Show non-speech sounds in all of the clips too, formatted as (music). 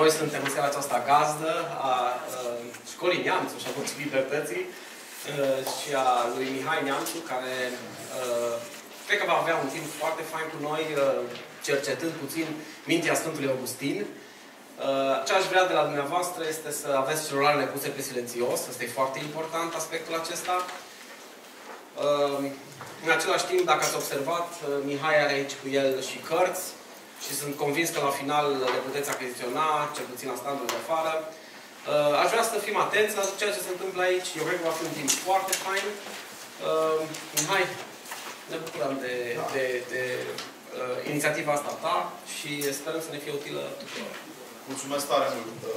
Noi suntem în seara aceasta gazdă a uh, școlii Neamțu și a Voții Libertății uh, și a lui Mihai Neamțu, care uh, cred că va avea un timp foarte fain cu noi, cercetând puțin mintea Sfântului Augustin. Ce aș vrea de la dumneavoastră este să aveți celularele puse pe silențios, este foarte important aspectul acesta. În același timp, dacă ați observat, Mihai are aici cu el și cărți, și sunt convins că la final le puteți achiziționa, cel puțin la standul de afară. Uh, aș vrea să fim atenți la ceea ce se întâmplă aici. Eu cred că va fi un timp foarte fain. Uh, hai, ne bucurăm de, da. de, de, uh, inițiativa asta ta și sperăm să ne fie utilă tuturor. Mulțumesc tare mult, uh,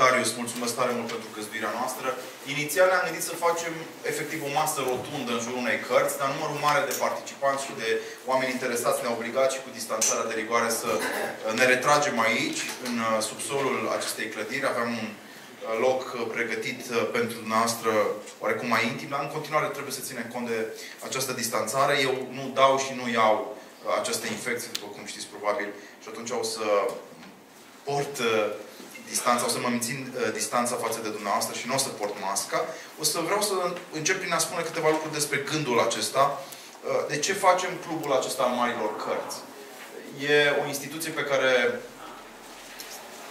Darius, mulțumesc tare mult pentru găzduirea noastră. Inițial ne-am gândit să facem efectiv o masă rotundă în jurul unei cărți, dar numărul mare de participanți și de oameni interesați ne-a obligat și cu distanțarea de rigoare să uh, ne retragem aici, în uh, subsolul acestei clădiri. Aveam un loc pregătit pentru noastră oarecum mai intim, dar în continuare trebuie să ținem cont de această distanțare. Eu nu dau și nu iau această infecție, după cum știți probabil, și atunci o să port uh, distanța, o să mă mințin uh, distanța față de dumneavoastră și nu o să port masca, o să vreau să încep prin a spune câteva lucruri despre gândul acesta, uh, de ce facem clubul acesta al marilor cărți. E o instituție pe care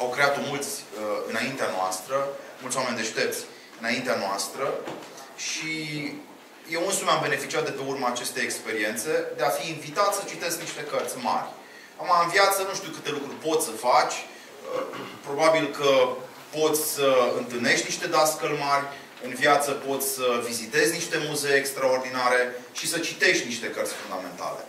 au creat-o mulți uh, înaintea noastră, mulți oameni deștepți înaintea noastră și eu însumi am beneficiat de pe urma acestei experiențe de a fi invitat să citesc niște cărți mari. Am în viață nu știu câte lucruri poți să faci, uh, probabil că poți să întâlnești niște dascăl mari, în viață poți să vizitezi niște muzee extraordinare și să citești niște cărți fundamentale.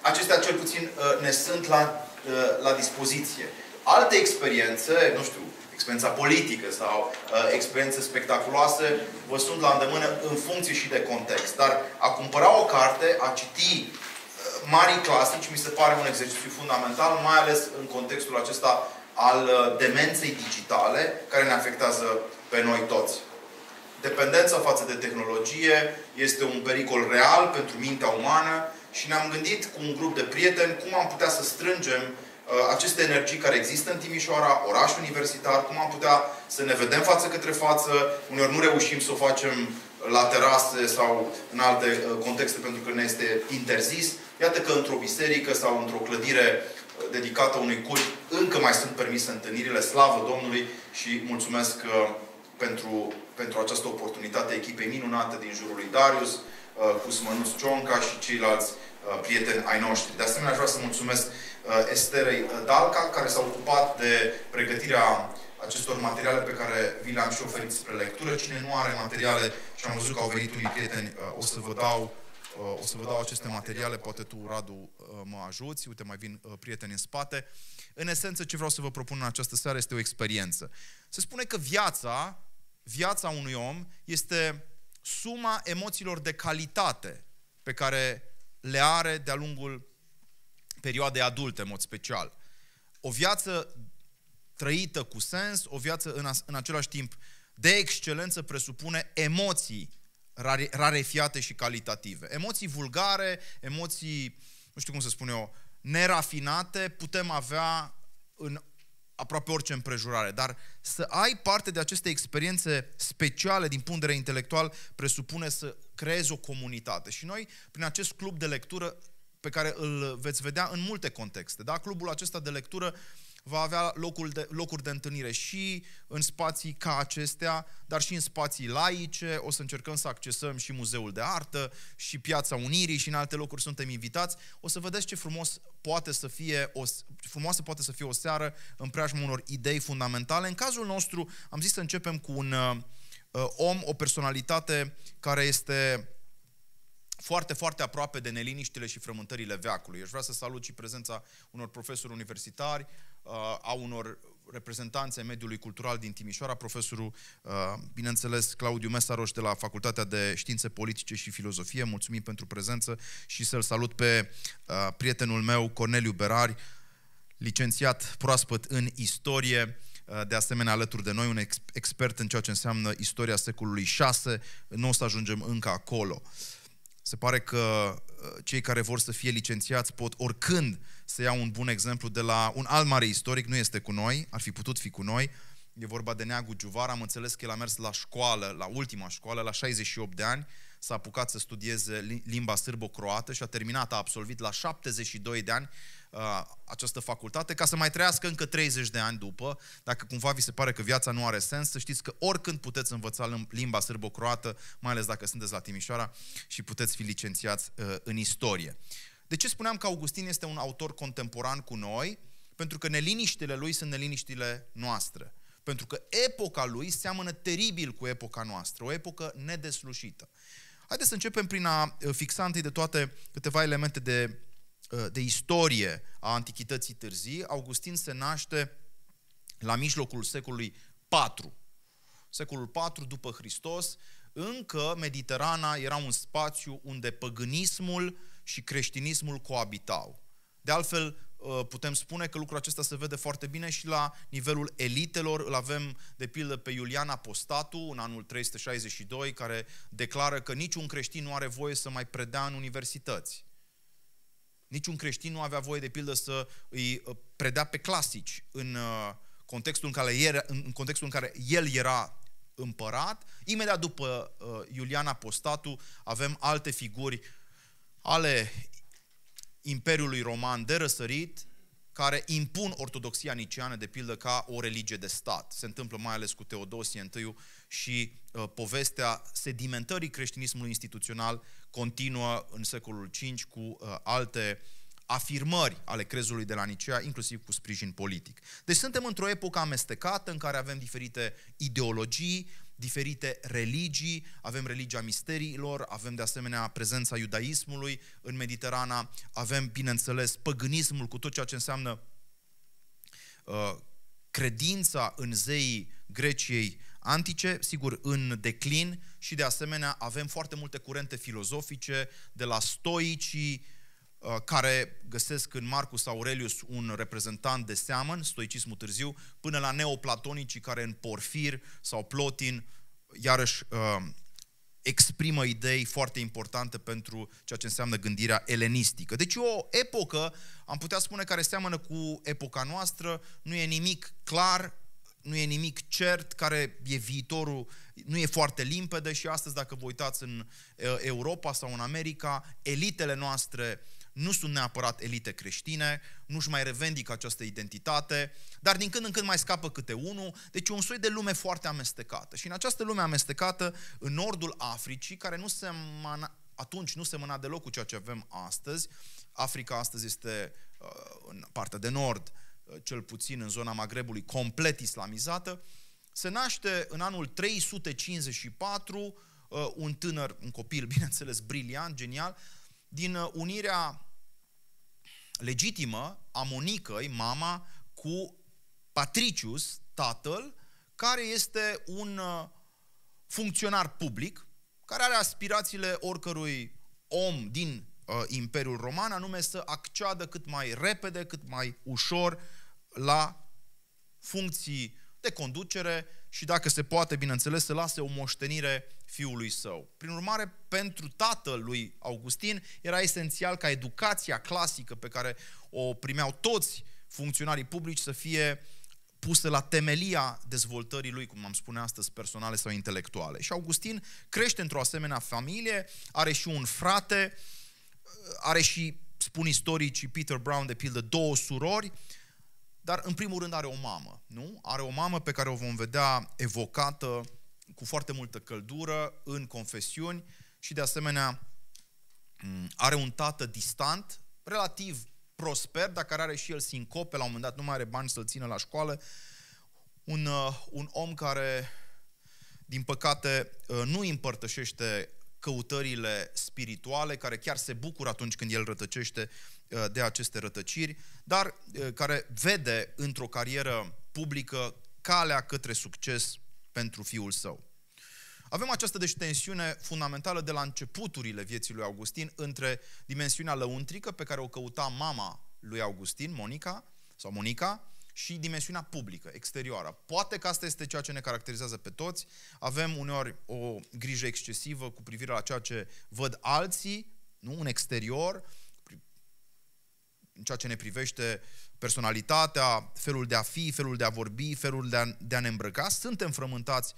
Acestea, cel puțin, uh, ne sunt la, uh, la dispoziție. Alte experiențe, nu știu, experiența politică sau uh, experiențe spectaculoase, vă sunt la îndemână în funcție și de context. Dar a cumpăra o carte, a citi marii clasici, mi se pare un exercițiu fundamental, mai ales în contextul acesta al uh, demenței digitale care ne afectează pe noi toți. Dependența față de tehnologie este un pericol real pentru mintea umană și ne-am gândit cu un grup de prieteni cum am putea să strângem uh, aceste energii care există în Timișoara, oraș universitar, cum am putea să ne vedem față către față, uneori nu reușim să o facem la terase sau în alte uh, contexte pentru că ne este interzis. Iată că într-o biserică sau într-o clădire dedicată unui cult. Încă mai sunt permise întâlnirile. Slavă Domnului și mulțumesc uh, pentru, pentru această oportunitate echipei minunate din jurul lui Darius, uh, cu Smănuț Cionca și ceilalți uh, prieteni ai noștri. De asemenea, aș vrea să mulțumesc Esterei Dalca, care s-a ocupat de pregătirea acestor materiale pe care vi le-am și oferit spre lectură. Cine nu are materiale și am văzut că au venit unii prieteni, o să vă dau Uh, o să vă dau aceste materiale, poate tu, Radu, uh, mă ajuți, uite, mai vin uh, prieteni în spate. În esență, ce vreau să vă propun în această seară este o experiență. Se spune că viața, viața unui om este suma emoțiilor de calitate pe care le are de-a lungul perioadei adulte, în mod special. O viață trăită cu sens, o viață în, în același timp de excelență presupune emoții rarefiate și calitative. Emoții vulgare, emoții, nu știu cum să spun eu, nerafinate, putem avea în aproape orice împrejurare, dar să ai parte de aceste experiențe speciale din punct de vedere intelectual presupune să creezi o comunitate. Și noi, prin acest club de lectură, pe care îl veți vedea în multe contexte. Da? Clubul acesta de lectură va avea locul de, locuri de întâlnire și în spații ca acestea, dar și în spații laice. O să încercăm să accesăm și Muzeul de Artă și Piața Unirii și în alte locuri suntem invitați. O să vedeți ce frumos poate să fie o, frumoasă poate să fie o seară în preajma unor idei fundamentale. În cazul nostru am zis să începem cu un uh, om, o personalitate care este foarte, foarte aproape de neliniștile și frământările veacului. Eu vreau să salut și prezența unor profesori universitari, Uh, a unor reprezentanțe mediului cultural din Timișoara, profesorul, uh, bineînțeles, Claudiu Mesaroș de la Facultatea de Științe Politice și Filozofie. Mulțumim pentru prezență și să-l salut pe uh, prietenul meu, Corneliu Berari, licențiat proaspăt în istorie, de asemenea alături de noi un expert în ceea ce înseamnă istoria secolului 6. Nu o să ajungem încă acolo. Se pare că cei care vor să fie licențiați pot oricând să iau un bun exemplu de la un alt mare istoric, nu este cu noi, ar fi putut fi cu noi, e vorba de Neagu Giuvar, am înțeles că el a mers la școală, la ultima școală, la 68 de ani, s-a apucat să studieze limba sârbo-croată și a terminat, a absolvit la 72 de ani uh, această facultate, ca să mai trăiască încă 30 de ani după. Dacă cumva vi se pare că viața nu are sens, să știți că oricând puteți învăța limba sârbo-croată, mai ales dacă sunteți la Timișoara și puteți fi licențiați uh, în istorie. De ce spuneam că Augustin este un autor contemporan cu noi? Pentru că neliniștile lui sunt neliniștile noastre. Pentru că epoca lui seamănă teribil cu epoca noastră, o epocă nedeslușită. Haideți să începem prin a uh, fixa întâi de toate câteva elemente de, uh, de istorie a antichității târzii. Augustin se naște la mijlocul secolului IV, Secolul IV după Hristos, încă Mediterana era un spațiu unde păgânismul, și creștinismul coabitau. De altfel, uh, putem spune că lucrul acesta se vede foarte bine și la nivelul elitelor. Îl avem, de pildă, pe Iulian Apostatu, în anul 362, care declară că niciun creștin nu are voie să mai predea în universități. Niciun creștin nu avea voie, de pildă, să îi uh, predea pe clasici în uh, contextul în care, el, în contextul în care el era împărat. Imediat după Iulian Apostatu avem alte figuri uh, ale Imperiului Roman de răsărit, care impun ortodoxia niciană, de pildă, ca o religie de stat. Se întâmplă mai ales cu Teodosie I și uh, povestea sedimentării creștinismului instituțional continuă în secolul V cu uh, alte afirmări ale crezului de la Nicea, inclusiv cu sprijin politic. Deci suntem într-o epocă amestecată în care avem diferite ideologii, diferite religii, avem religia misteriilor, avem de asemenea prezența iudaismului în Mediterana, avem, bineînțeles, păgânismul cu tot ceea ce înseamnă uh, credința în zeii Greciei antice, sigur, în declin și de asemenea avem foarte multe curente filozofice de la stoicii Uh, care găsesc în Marcus Aurelius un reprezentant de seamăn, stoicismul târziu, până la neoplatonicii care în Porfir sau Plotin iarăși uh, exprimă idei foarte importante pentru ceea ce înseamnă gândirea elenistică. Deci o epocă, am putea spune, care seamănă cu epoca noastră, nu e nimic clar, nu e nimic cert, care e viitorul, nu e foarte limpede și astăzi, dacă vă uitați în uh, Europa sau în America, elitele noastre nu sunt neapărat elite creștine, nu-și mai revendică această identitate, dar din când în când mai scapă câte unul, deci un soi de lume foarte amestecată. Și în această lume amestecată, în nordul Africii, care nu se mana, atunci nu mâna deloc cu ceea ce avem astăzi, Africa astăzi este uh, în partea de nord, uh, cel puțin în zona Magrebului, complet islamizată, se naște în anul 354 uh, un tânăr, un copil, (laughs) bineînțeles, briliant, genial, din uh, unirea legitimă a Monicăi, mama, cu Patricius, tatăl, care este un uh, funcționar public, care are aspirațiile oricărui om din uh, Imperiul Roman, anume să acceadă cât mai repede, cât mai ușor la funcții de conducere și, dacă se poate, bineînțeles, să lase o moștenire fiului său. Prin urmare, pentru tatăl lui Augustin era esențial ca educația clasică pe care o primeau toți funcționarii publici să fie pusă la temelia dezvoltării lui, cum am spune astăzi, personale sau intelectuale. Și Augustin crește într-o asemenea familie, are și un frate, uh, are și, spun istoricii Peter Brown, de pildă, două surori, dar în primul rând are o mamă, nu? Are o mamă pe care o vom vedea evocată cu foarte multă căldură în confesiuni și de asemenea are un tată distant, relativ prosper, dar care are și el sincope, la un moment dat nu mai are bani să-l țină la școală, un, uh, un om care, din păcate, uh, nu împărtășește căutările spirituale, care chiar se bucură atunci când el rătăcește uh, Uh, de aceste rătăciri, dar uh, care vede într-o carieră publică calea către succes pentru fiul său. Avem această deci tensiune fundamentală de la începuturile vieții lui Augustin între dimensiunea lăuntrică pe care o căuta mama lui Augustin, Monica, sau Monica, și dimensiunea publică, exterioară. Poate că asta este ceea ce ne caracterizează pe toți. Avem uneori o grijă excesivă cu privire la ceea ce văd alții, nu? un exterior, uh, în ceea ce ne privește personalitatea, felul de a fi, felul de a vorbi, felul de a, de a ne îmbrăca, suntem frământați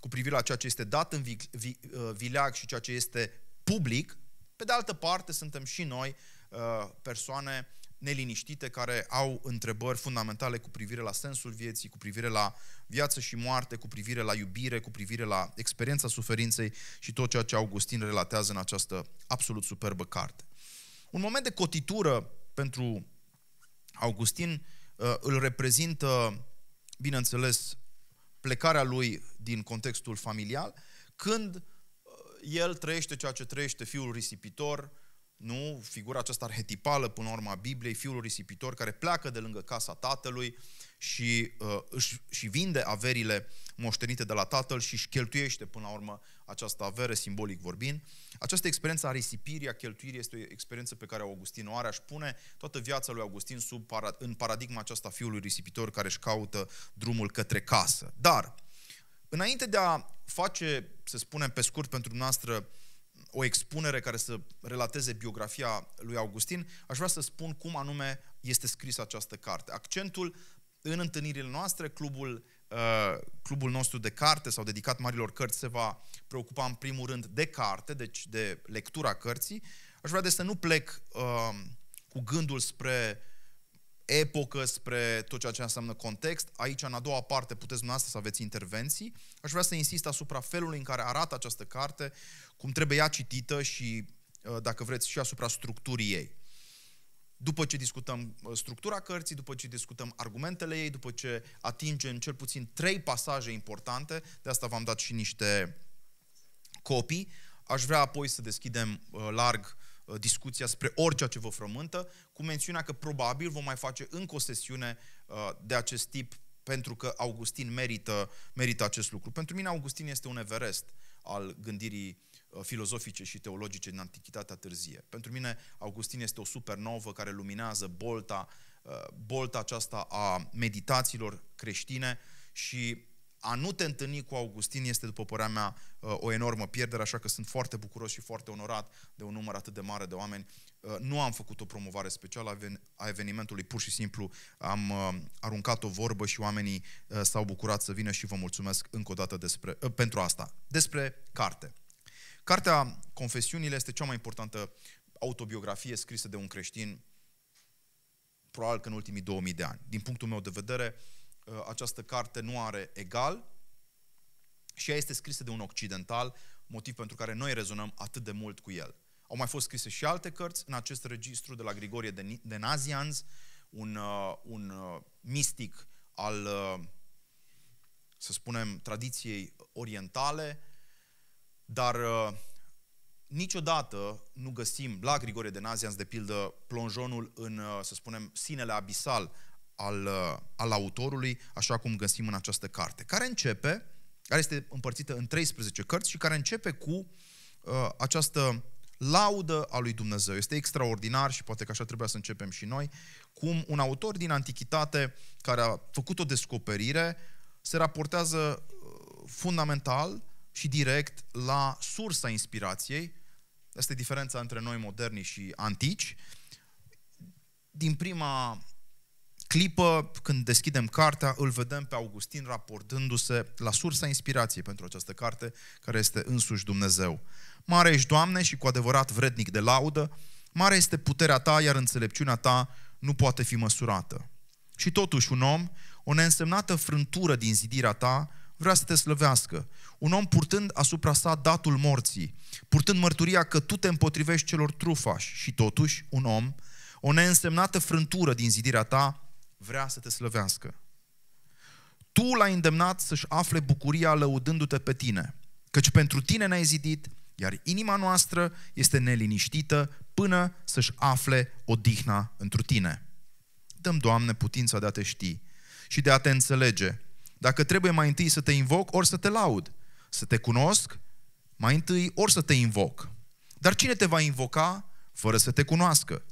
cu privire la ceea ce este dat în vi, vi, uh, vileag și ceea ce este public. Pe de altă parte, suntem și noi uh, persoane neliniștite care au întrebări fundamentale cu privire la sensul vieții, cu privire la viață și moarte, cu privire la iubire, cu privire la experiența suferinței și tot ceea ce Augustin relatează în această absolut superbă carte. Un moment de cotitură pentru Augustin uh, îl reprezintă, bineînțeles, plecarea lui din contextul familial, când uh, el trăiește ceea ce trăiește fiul risipitor, nu? Figura aceasta arhetipală, până la urmă, a Bibliei, fiul risipitor care pleacă de lângă casa tatălui și, uh, își, și vinde averile moștenite de la tatăl și își cheltuiește până la urmă această avere, simbolic vorbind. Această experiență a risipirii, a cheltuirii, este o experiență pe care Augustin o are. Aș pune toată viața lui Augustin sub, în paradigma aceasta fiului risipitor care își caută drumul către casă. Dar, înainte de a face, să spunem pe scurt pentru noastră, o expunere care să relateze biografia lui Augustin, aș vrea să spun cum anume este scrisă această carte. Accentul în întâlnirile noastre, clubul, uh, clubul nostru de carte sau dedicat marilor cărți se va preocupa în primul rând de carte, deci de lectura cărții. Aș vrea de să nu plec uh, cu gândul spre epocă, spre tot ceea ce înseamnă context. Aici, în a doua parte, puteți dumneavoastră să aveți intervenții. Aș vrea să insist asupra felului în care arată această carte, cum trebuie ea citită și, uh, dacă vreți, și asupra structurii ei. După ce discutăm uh, structura cărții, după ce discutăm argumentele ei, după ce atingem cel puțin trei pasaje importante, de asta v-am dat și niște copii, aș vrea apoi să deschidem uh, larg Uh, discuția spre orice ce vă frământă, cu mențiunea că probabil vom mai face încă o sesiune uh, de acest tip pentru că Augustin merită, merită acest lucru. Pentru mine Augustin este un Everest al gândirii uh, filozofice și teologice din Antichitatea târzie. Pentru mine Augustin este o supernovă care luminează bolta, bolta aceasta a meditațiilor creștine și a nu te întâlni cu Augustin este, după părerea mea, uh, o enormă pierdere, așa că sunt foarte bucuros și foarte onorat de un număr atât de mare de oameni. Uh, nu am făcut o promovare specială a evenimentului, pur și simplu am uh, aruncat o vorbă și oamenii s-au bucurat să vină și vă mulțumesc încă o dată despre, pentru asta. Despre carte. Cartea Confesiunile este cea mai importantă autobiografie scrisă de un creștin probabil că în ultimii 2000 de ani. Din punctul meu de vedere, Uh, această carte nu are egal și ea este scrisă de un occidental, motiv pentru care noi rezonăm atât de mult cu el. Au mai fost scrise și alte cărți în acest registru de la Grigorie de, de Nazianz, un, uh, un uh, mistic al, uh, să spunem, tradiției orientale, dar uh, niciodată nu găsim la Grigorie de Nazianz, de pildă, plonjonul în, uh, să spunem, sinele abisal al, uh, al autorului, așa cum găsim în această carte, care începe, care este împărțită în 13 cărți și care începe cu uh, această laudă a lui Dumnezeu. Este extraordinar și poate că așa trebuia să începem și noi, cum un autor din antichitate care a făcut o descoperire se raportează uh, fundamental și direct la sursa inspirației. Asta e diferența între noi moderni și antici. Din prima clipă, când deschidem cartea, îl vedem pe Augustin raportându-se la sursa inspirației pentru această carte, care este însuși Dumnezeu. Mare ești, Doamne, și cu adevărat vrednic de laudă, mare este puterea Ta, iar înțelepciunea Ta nu poate fi măsurată. Și totuși un om, o neînsemnată frântură din zidirea Ta, vrea să te slăvească. Un om purtând asupra sa datul morții, purtând mărturia că tu te împotrivești celor trufași și totuși un om, o neînsemnată frântură din zidirea ta, vrea să te slăvească. Tu l-ai îndemnat să-și afle bucuria lăudându-te pe tine, căci pentru tine n-ai zidit, iar inima noastră este neliniștită până să-și afle odihna întru tine. Dăm, Doamne, putința de a te ști și de a te înțelege. Dacă trebuie mai întâi să te invoc, ori să te laud, să te cunosc, mai întâi ori să te invoc. Dar cine te va invoca fără să te cunoască?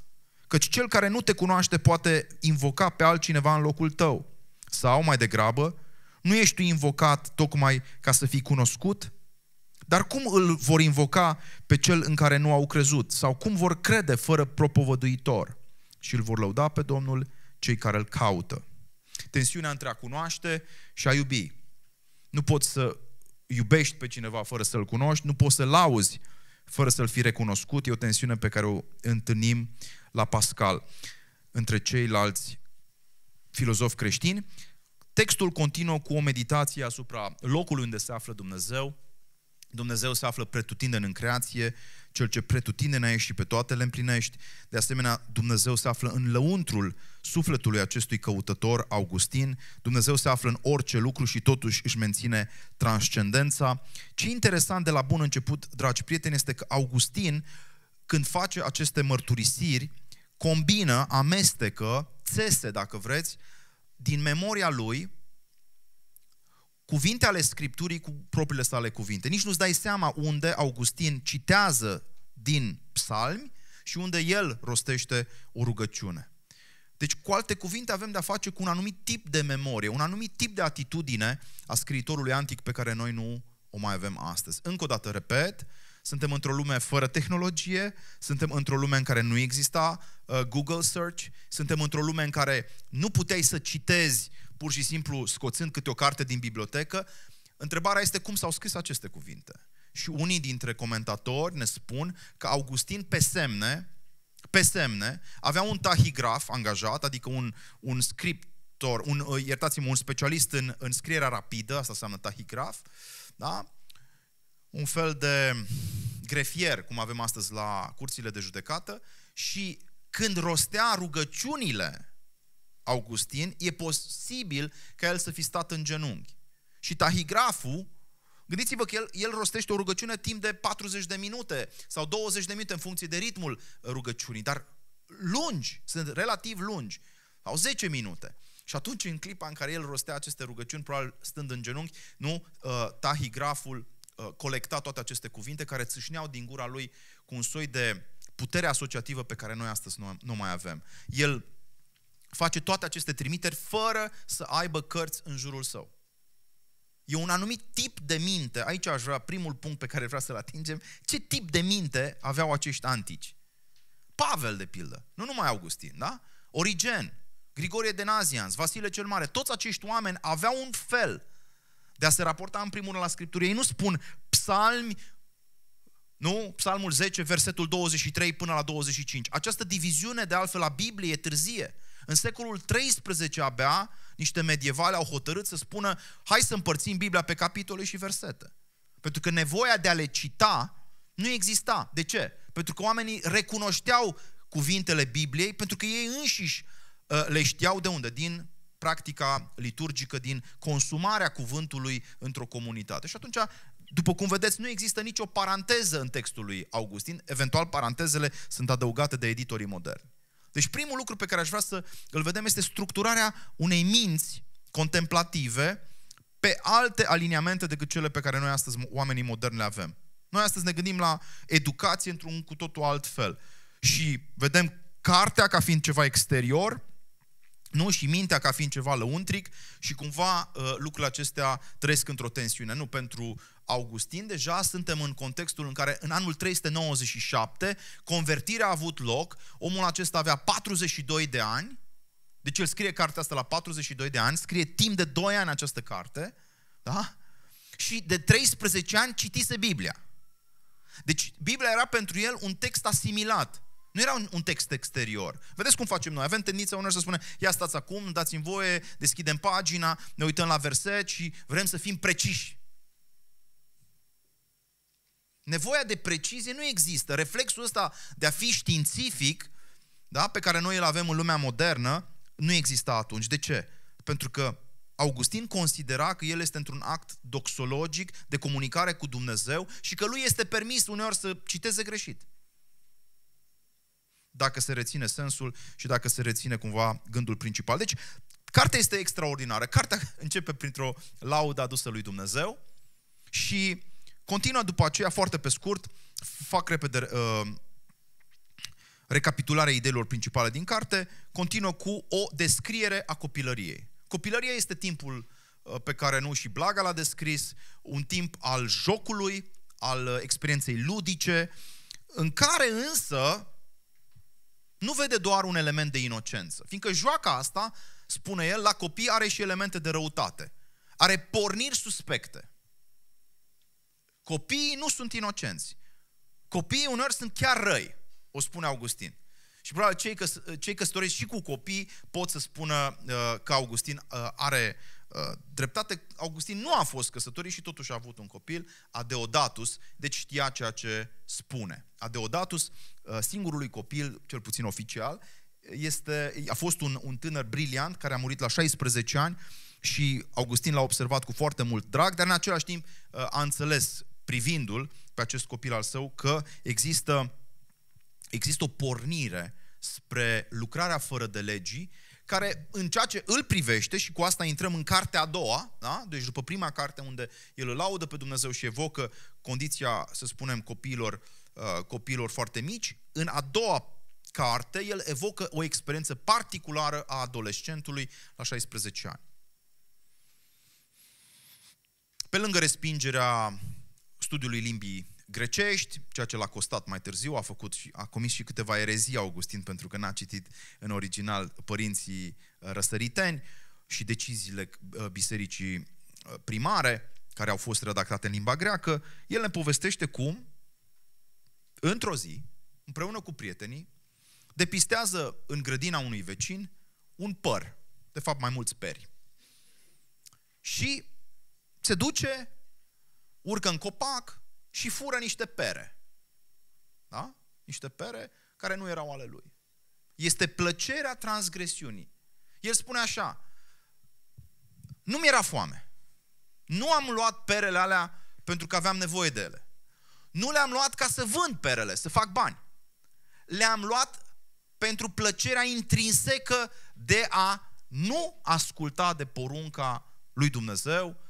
Căci cel care nu te cunoaște poate invoca pe altcineva în locul tău. Sau, mai degrabă, nu ești tu invocat tocmai ca să fii cunoscut? Dar cum îl vor invoca pe cel în care nu au crezut? Sau cum vor crede fără propovăduitor? Și îl vor lăuda pe Domnul cei care îl caută. Tensiunea între a cunoaște și a iubi. Nu poți să iubești pe cineva fără să-l cunoști, nu poți să-l auzi fără să-l fi recunoscut. E o tensiune pe care o întâlnim la Pascal între ceilalți filozofi creștini. Textul continuă cu o meditație asupra locului unde se află Dumnezeu. Dumnezeu se află pretutindeni în creație, cel ce pretutindeni ai și pe toate le împlinești. De asemenea, Dumnezeu se află în lăuntrul sufletului acestui căutător, Augustin. Dumnezeu se află în orice lucru și totuși își menține transcendența. Ce interesant de la bun început, dragi prieteni, este că Augustin, când face aceste mărturisiri, combină, amestecă, țese, dacă vreți, din memoria lui cuvinte ale Scripturii cu propriile sale cuvinte. Nici nu-ți dai seama unde Augustin citează din psalmi și unde el rostește o rugăciune. Deci, cu alte cuvinte, avem de-a face cu un anumit tip de memorie, un anumit tip de atitudine a scriitorului antic pe care noi nu o mai avem astăzi. Încă o dată, repet, suntem într-o lume fără tehnologie, suntem într-o lume în care nu exista uh, Google Search, suntem într-o lume în care nu puteai să citezi pur și simplu scoțând câte o carte din bibliotecă. Întrebarea este cum s-au scris aceste cuvinte. Și unii dintre comentatori ne spun că Augustin pe semne, pe semne avea un tahigraf angajat, adică un, un script un, uh, iertați-mă, un specialist în, în scrierea rapidă, asta înseamnă tahigraf, da? un fel de grefier, cum avem astăzi la curțile de judecată, și când rostea rugăciunile Augustin, e posibil ca el să fi stat în genunchi. Și tahigraful, gândiți-vă că el, el rostește o rugăciune timp de 40 de minute sau 20 de minute în funcție de ritmul rugăciunii, dar lungi, sunt relativ lungi, sau 10 minute. Și atunci, în clipa în care el rostea aceste rugăciuni, probabil stând în genunchi, nu, ă, tahigraful Uh, colecta toate aceste cuvinte care țâșneau din gura lui cu un soi de putere asociativă pe care noi astăzi nu, nu mai avem. El face toate aceste trimiteri fără să aibă cărți în jurul său. E un anumit tip de minte, aici aș vrea primul punct pe care vreau să-l atingem, ce tip de minte aveau acești antici? Pavel, de pildă, nu numai Augustin, da? Origen, Grigorie de Nazianz, Vasile cel Mare, toți acești oameni aveau un fel de a se raporta în primul rând la Scriptură. Ei nu spun psalmi, nu? Psalmul 10, versetul 23 până la 25. Această diviziune, de altfel, la Biblie e târzie. În secolul 13 abia, niște medievale au hotărât să spună hai să împărțim Biblia pe capitole și versete. Pentru că nevoia de a le cita nu exista. De ce? Pentru că oamenii recunoșteau cuvintele Bibliei, pentru că ei înșiși uh, le știau de unde? Din practica liturgică, din consumarea cuvântului într-o comunitate. Și atunci, după cum vedeți, nu există nicio paranteză în textul lui Augustin, eventual parantezele sunt adăugate de editorii moderni. Deci primul lucru pe care aș vrea să îl vedem este structurarea unei minți contemplative pe alte aliniamente decât cele pe care noi astăzi oamenii moderni le avem. Noi astăzi ne gândim la educație într-un cu totul alt fel și vedem cartea ca fiind ceva exterior, nu? și mintea ca fiind ceva lăuntric și cumva uh, lucrurile acestea trăiesc într-o tensiune. Nu, pentru Augustin deja suntem în contextul în care în anul 397 convertirea a avut loc, omul acesta avea 42 de ani, deci el scrie cartea asta la 42 de ani, scrie timp de 2 ani această carte, da? și de 13 ani citise Biblia. Deci Biblia era pentru el un text asimilat. Nu era un, un text exterior. Vedeți cum facem noi. Avem tendința unor să spunem, ia stați acum, dați-mi voie, deschidem pagina, ne uităm la verset și vrem să fim preciși. Nevoia de precizie nu există. Reflexul ăsta de a fi științific, da, pe care noi îl avem în lumea modernă, nu exista atunci. De ce? Pentru că Augustin considera că el este într-un act doxologic de comunicare cu Dumnezeu și că lui este permis uneori să citeze greșit dacă se reține sensul și dacă se reține cumva gândul principal. Deci, cartea este extraordinară. Cartea (laughs) începe printr-o laudă adusă lui Dumnezeu și continuă după aceea, foarte pe scurt, fac repede uh, recapitularea ideilor principale din carte, continuă cu o descriere a copilăriei. Copilăria este timpul uh, pe care nu și Blaga l-a descris, un timp al jocului, al uh, experienței ludice, în care însă nu vede doar un element de inocență, fiindcă joaca asta, spune el, la copii are și elemente de răutate. Are porniri suspecte. Copiii nu sunt inocenți. Copiii uneori sunt chiar răi, o spune Augustin. Și probabil cei, căs- cei căsătoriți și cu copii pot să spună uh, că Augustin uh, are Uh, dreptate, Augustin nu a fost căsătorit și totuși a avut un copil, Adeodatus, deci știa ceea ce spune. Adeodatus, uh, singurului copil, cel puțin oficial, este, a fost un, un tânăr briliant care a murit la 16 ani și Augustin l-a observat cu foarte mult drag, dar în același timp uh, a înțeles, privindul pe acest copil al său, că există, există o pornire spre lucrarea fără de legii care în ceea ce îl privește, și cu asta intrăm în cartea a doua, da? deci după prima carte unde el îl laudă pe Dumnezeu și evocă condiția, să spunem, copiilor, uh, copiilor foarte mici, în a doua carte el evocă o experiență particulară a adolescentului la 16 ani. Pe lângă respingerea studiului limbii grecești, ceea ce l-a costat mai târziu, a, făcut și, a comis și câteva erezii Augustin pentru că n-a citit în original părinții uh, răsăriteni și deciziile uh, bisericii uh, primare care au fost redactate în limba greacă, el ne povestește cum, într-o zi, împreună cu prietenii, depistează în grădina unui vecin un păr, de fapt mai mulți peri. Și se duce, urcă în copac, și fură niște pere. Da? Niște pere care nu erau ale lui. Este plăcerea transgresiunii. El spune așa, nu mi era foame. Nu am luat perele alea pentru că aveam nevoie de ele. Nu le-am luat ca să vând perele, să fac bani. Le-am luat pentru plăcerea intrinsecă de a nu asculta de porunca lui Dumnezeu,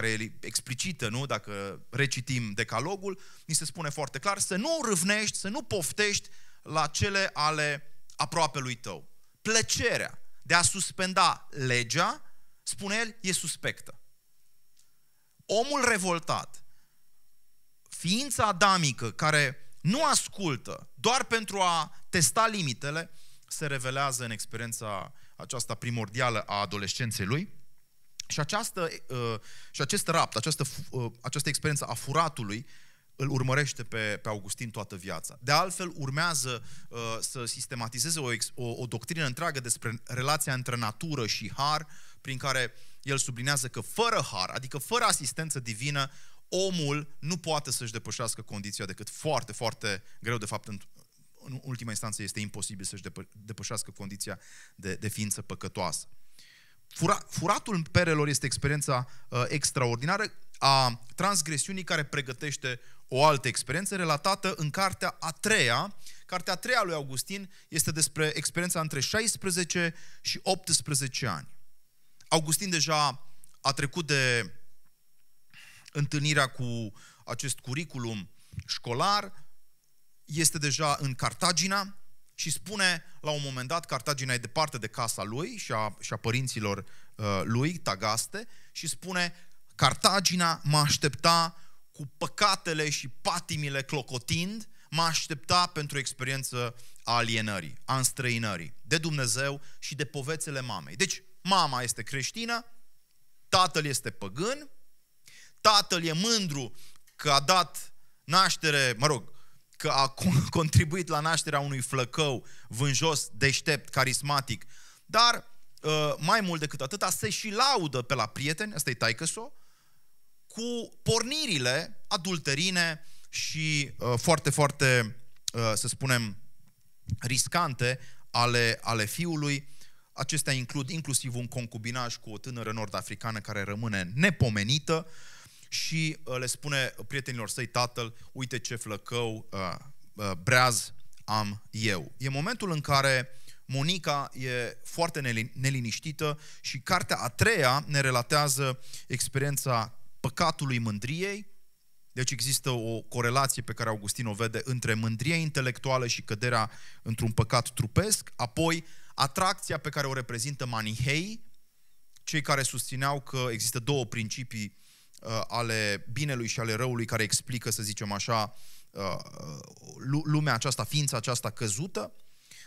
care e explicită, nu? Dacă recitim decalogul, ni se spune foarte clar să nu râvnești, să nu poftești la cele ale aproape lui tău. Plăcerea de a suspenda legea, spune el, e suspectă. Omul revoltat, ființa adamică care nu ascultă doar pentru a testa limitele, se revelează în experiența aceasta primordială a adolescenței lui, și, această, uh, și acest rapt, această, uh, această experiență a furatului, îl urmărește pe, pe Augustin toată viața. De altfel, urmează uh, să sistematizeze o, o, o doctrină întreagă despre relația între natură și har, prin care el sublinează că fără har, adică fără asistență divină, omul nu poate să-și depășească condiția decât foarte, foarte greu, de fapt, în, în ultima instanță este imposibil să-și depășească condiția de, de ființă păcătoasă. Fura, furatul perelor este experiența uh, extraordinară a transgresiunii care pregătește o altă experiență relatată în cartea a treia. Cartea a treia lui Augustin este despre experiența între 16 și 18 ani. Augustin deja a trecut de întâlnirea cu acest curriculum școlar, este deja în Cartagina, și spune la un moment dat, Cartagina e departe de casa lui și a, și a părinților uh, lui, Tagaste, și spune, Cartagina mă aștepta cu păcatele și patimile clocotind, mă aștepta pentru o experiență a alienării, a înstrăinării, de Dumnezeu și de povețele mamei. Deci, mama este creștină, tatăl este păgân, tatăl e mândru că a dat naștere, mă rog, că a (laughs) contribuit la nașterea unui flăcău vânjos, deștept, carismatic, dar uh, mai mult decât atât, se și laudă pe la prieteni, asta e taicăso, cu pornirile adulterine și uh, foarte, foarte, uh, să spunem, riscante ale, ale fiului. Acestea includ inclusiv un concubinaj cu o tânără nord-africană care rămâne nepomenită, uh, și uh, le spune prietenilor săi, tatăl, uite ce flăcău uh, uh, breaz am eu. E momentul în care Monica e foarte neliniștită și cartea a treia ne relatează experiența păcatului mândriei, deci există o corelație pe care Augustin o vede între mândria intelectuală și căderea într-un păcat trupesc, apoi atracția pe care o reprezintă manihei, cei care susțineau că există două principii Uh, ale binelui și ale răului care explică, să zicem așa, uh, uh, lumea aceasta, ființa aceasta căzută,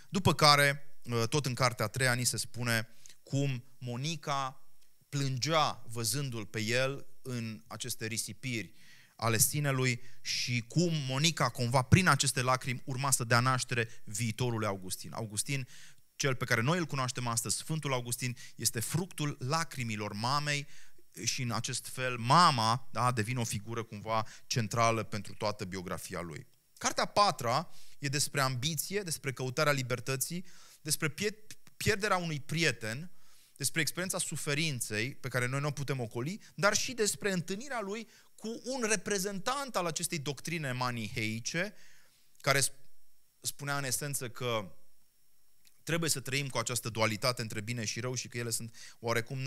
după care, tot în cartea a treia, ni se spune cum Monica plângea văzându-l pe el în aceste risipiri ale sinelui și cum Monica, cumva, prin aceste lacrimi, urma să dea naștere viitorului Augustin. Augustin, cel pe care noi îl cunoaștem astăzi, Sfântul Augustin, este fructul lacrimilor mamei și în acest fel mama da, devine o figură cumva centrală pentru toată biografia lui. Cartea patra e despre ambiție, despre căutarea libertății, despre pierderea unui prieten, despre experiența suferinței pe care noi nu o putem ocoli, dar și despre întâlnirea lui cu un reprezentant al acestei doctrine maniheice, care spunea în esență că trebuie să trăim cu această dualitate între bine și rău și că ele sunt oarecum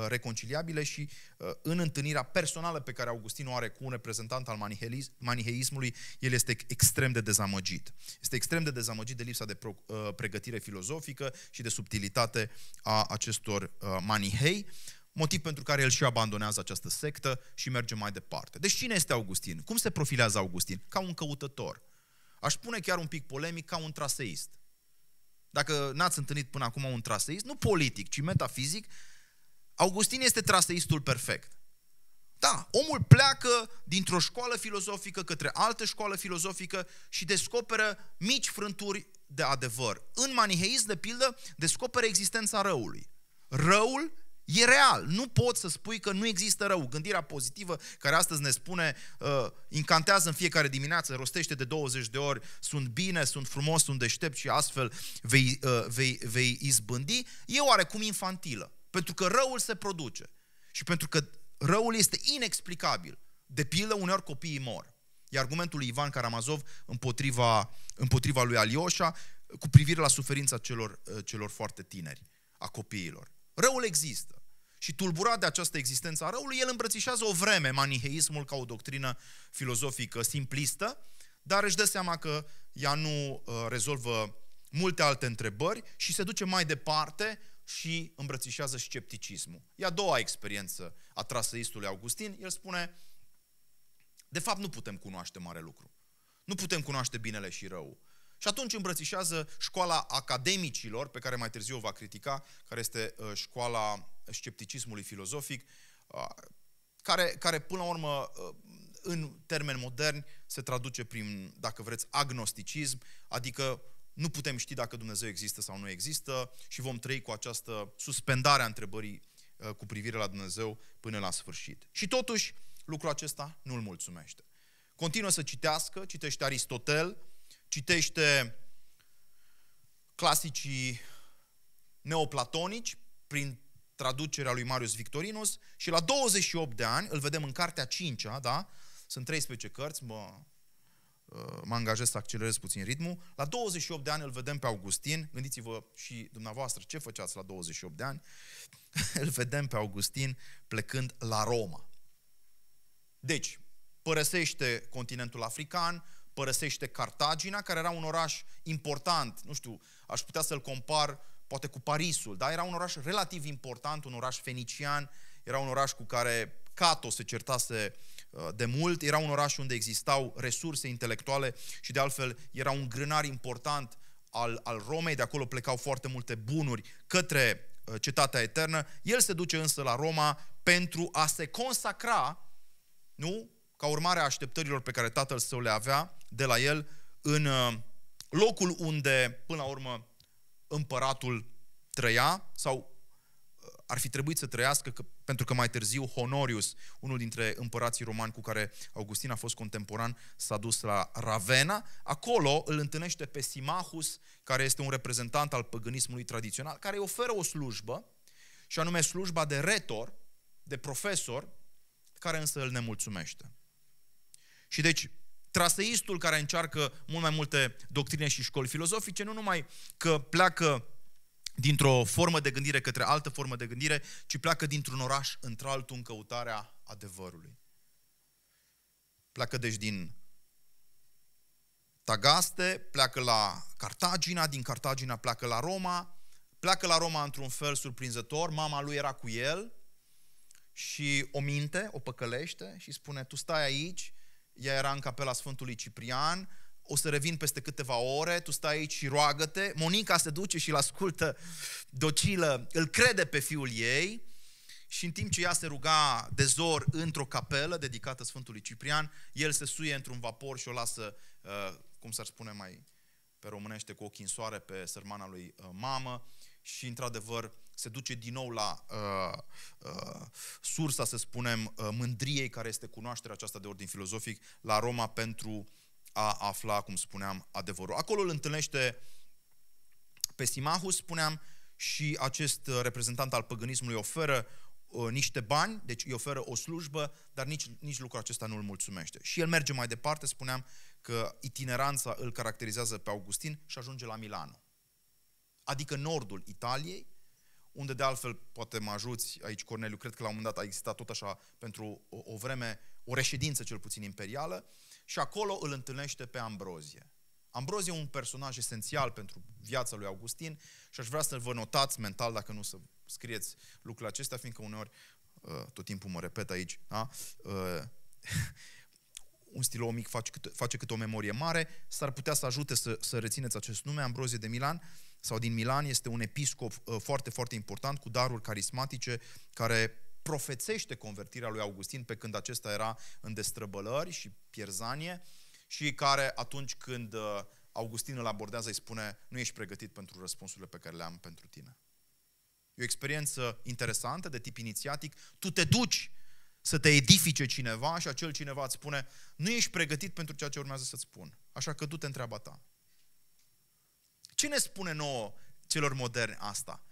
nereconciliabile uh, și uh, în întâlnirea personală pe care Augustin o are cu un reprezentant al maniheismului, el este extrem de dezamăgit. Este extrem de dezamăgit de lipsa de uh, pregătire filozofică și de subtilitate a acestor manihei motiv pentru care el și abandonează această sectă și merge mai departe. Deci cine este Augustin? Cum se profilează Augustin? Ca un căutător. Aș pune chiar un pic polemic ca un traseist. Dacă n-ați întâlnit până acum un trasteist, nu politic, ci metafizic, Augustin este trasteistul perfect. Da, omul pleacă dintr-o școală filozofică către altă școală filozofică și descoperă mici frânturi de adevăr. În maniheism, de pildă, descoperă existența răului. Răul E real, nu poți să spui că nu există rău. Gândirea pozitivă care astăzi ne spune, uh, incantează în fiecare dimineață, rostește de 20 de ori, sunt bine, sunt frumos, sunt deștept și astfel vei, uh, vei, vei izbândi, e oarecum infantilă. Pentru că răul se produce și pentru că răul este inexplicabil. De pildă, uneori copiii mor. E argumentul lui Ivan Karamazov împotriva, împotriva lui Alioșa cu privire la suferința celor, uh, celor foarte tineri, a copiilor. Răul există și tulburat de această existență a răului, el îmbrățișează o vreme maniheismul ca o doctrină filozofică simplistă, dar își dă seama că ea nu uh, rezolvă multe alte întrebări și se duce mai departe și îmbrățișează scepticismul. E a doua experiență a traseistului Augustin. El spune, de fapt nu putem cunoaște mare lucru. Nu putem cunoaște binele și răul. Și atunci îmbrățișează școala academicilor, pe care mai târziu o va critica, care este uh, școala scepticismului filozofic, uh, care, care până la urmă, uh, în termeni moderni, se traduce prin, dacă vreți, agnosticism, adică nu putem ști dacă Dumnezeu există sau nu există și vom trăi cu această suspendare a întrebării cu privire la Dumnezeu până la sfârșit. Și totuși, lucrul acesta nu îl mulțumește. Continuă să citească, citește Aristotel, citește clasicii neoplatonici prin traducerea lui Marius Victorinus și la 28 de ani, îl vedem în cartea 5 -a, da? Sunt 13 cărți, mă, uh, mă angajez să accelerez puțin ritmul. La 28 de ani îl vedem pe Augustin. Gândiți-vă și dumneavoastră ce făceați la 28 de ani. (laughs) îl vedem pe Augustin plecând la Roma. Deci, părăsește continentul african, părăsește Cartagina, care era un oraș important, nu știu, aș putea să-l compar poate cu Parisul, dar era un oraș relativ important, un oraș fenician, era un oraș cu care Cato se certase uh, de mult, era un oraș unde existau resurse intelectuale și de altfel era un grânar important al, al Romei, de acolo plecau foarte multe bunuri către uh, cetatea eternă. El se duce însă la Roma pentru a se consacra nu, ca urmare a așteptărilor pe care tatăl său le avea de la el în uh, locul unde, până la urmă, împăratul trăia sau uh, ar fi trebuit să trăiască că, pentru că mai târziu Honorius, unul dintre împărații romani cu care Augustin a fost contemporan, s-a dus la Ravenna. Acolo îl întâlnește pe Simahus, care este un reprezentant al păgânismului tradițional, care îi oferă o slujbă, și anume slujba de retor, de profesor, care însă îl nemulțumește. Și deci, traseistul care încearcă mult mai multe doctrine și școli filozofice, nu numai că pleacă dintr-o formă de gândire către altă formă de gândire, ci pleacă dintr-un oraș într-altul în căutarea adevărului. Pleacă deci din Tagaste, pleacă la Cartagina, din Cartagina pleacă la Roma, pleacă la Roma într-un fel surprinzător, mama lui era cu el și o minte, o păcălește și spune, tu stai aici ea era în capela Sfântului Ciprian, o să revin peste câteva ore, tu stai aici și roagă-te. Monica se duce și îl ascultă docilă, îl crede pe fiul ei și în timp ce ea se ruga de zor într-o capelă dedicată Sfântului Ciprian, el se suie într-un vapor și o lasă, uh, cum s-ar spune mai pe românește, cu ochii în soare pe sărmana lui uh, mamă și într-adevăr se duce din nou la uh, uh, sursa, să spunem, uh, mândriei care este cunoașterea aceasta de ordin filozofic la Roma pentru a afla, cum spuneam, adevărul. Acolo îl întâlnește pe Simahus, spuneam, și acest uh, reprezentant al păgânismului oferă uh, niște bani, deci îi oferă o slujbă, dar nici, nici lucrul acesta nu îl mulțumește. Și el merge mai departe, spuneam că itineranța îl caracterizează pe Augustin și ajunge la Milano. Adică nordul Italiei, unde de altfel poate mă ajuți aici, Corneliu, cred că la un moment dat a existat tot așa pentru o, o vreme, o reședință cel puțin imperială, și acolo îl întâlnește pe Ambrozie. Ambrozie e un personaj esențial pentru viața lui Augustin și aș vrea să vă notați mental dacă nu să scrieți lucrurile acestea, fiindcă uneori, uh, tot timpul mă repet aici, da? Uh, (laughs) un stilou mic face cât, face cât o memorie mare, s-ar putea să ajute să, să rețineți acest nume, Ambrozie de Milan, sau din Milan este un episcop uh, foarte, foarte important cu daruri carismatice care profețește convertirea lui Augustin pe când acesta era în destrăbălări și pierzanie și care atunci când uh, Augustin îl abordează îi spune nu ești pregătit pentru răspunsurile pe care le am pentru tine. E o experiență interesantă de tip inițiatic. Tu te duci să te edifice cineva și acel cineva îți spune nu ești pregătit pentru ceea ce urmează să-ți spun. Așa că du-te în treaba ta. Cine spune nouă celor moderni asta?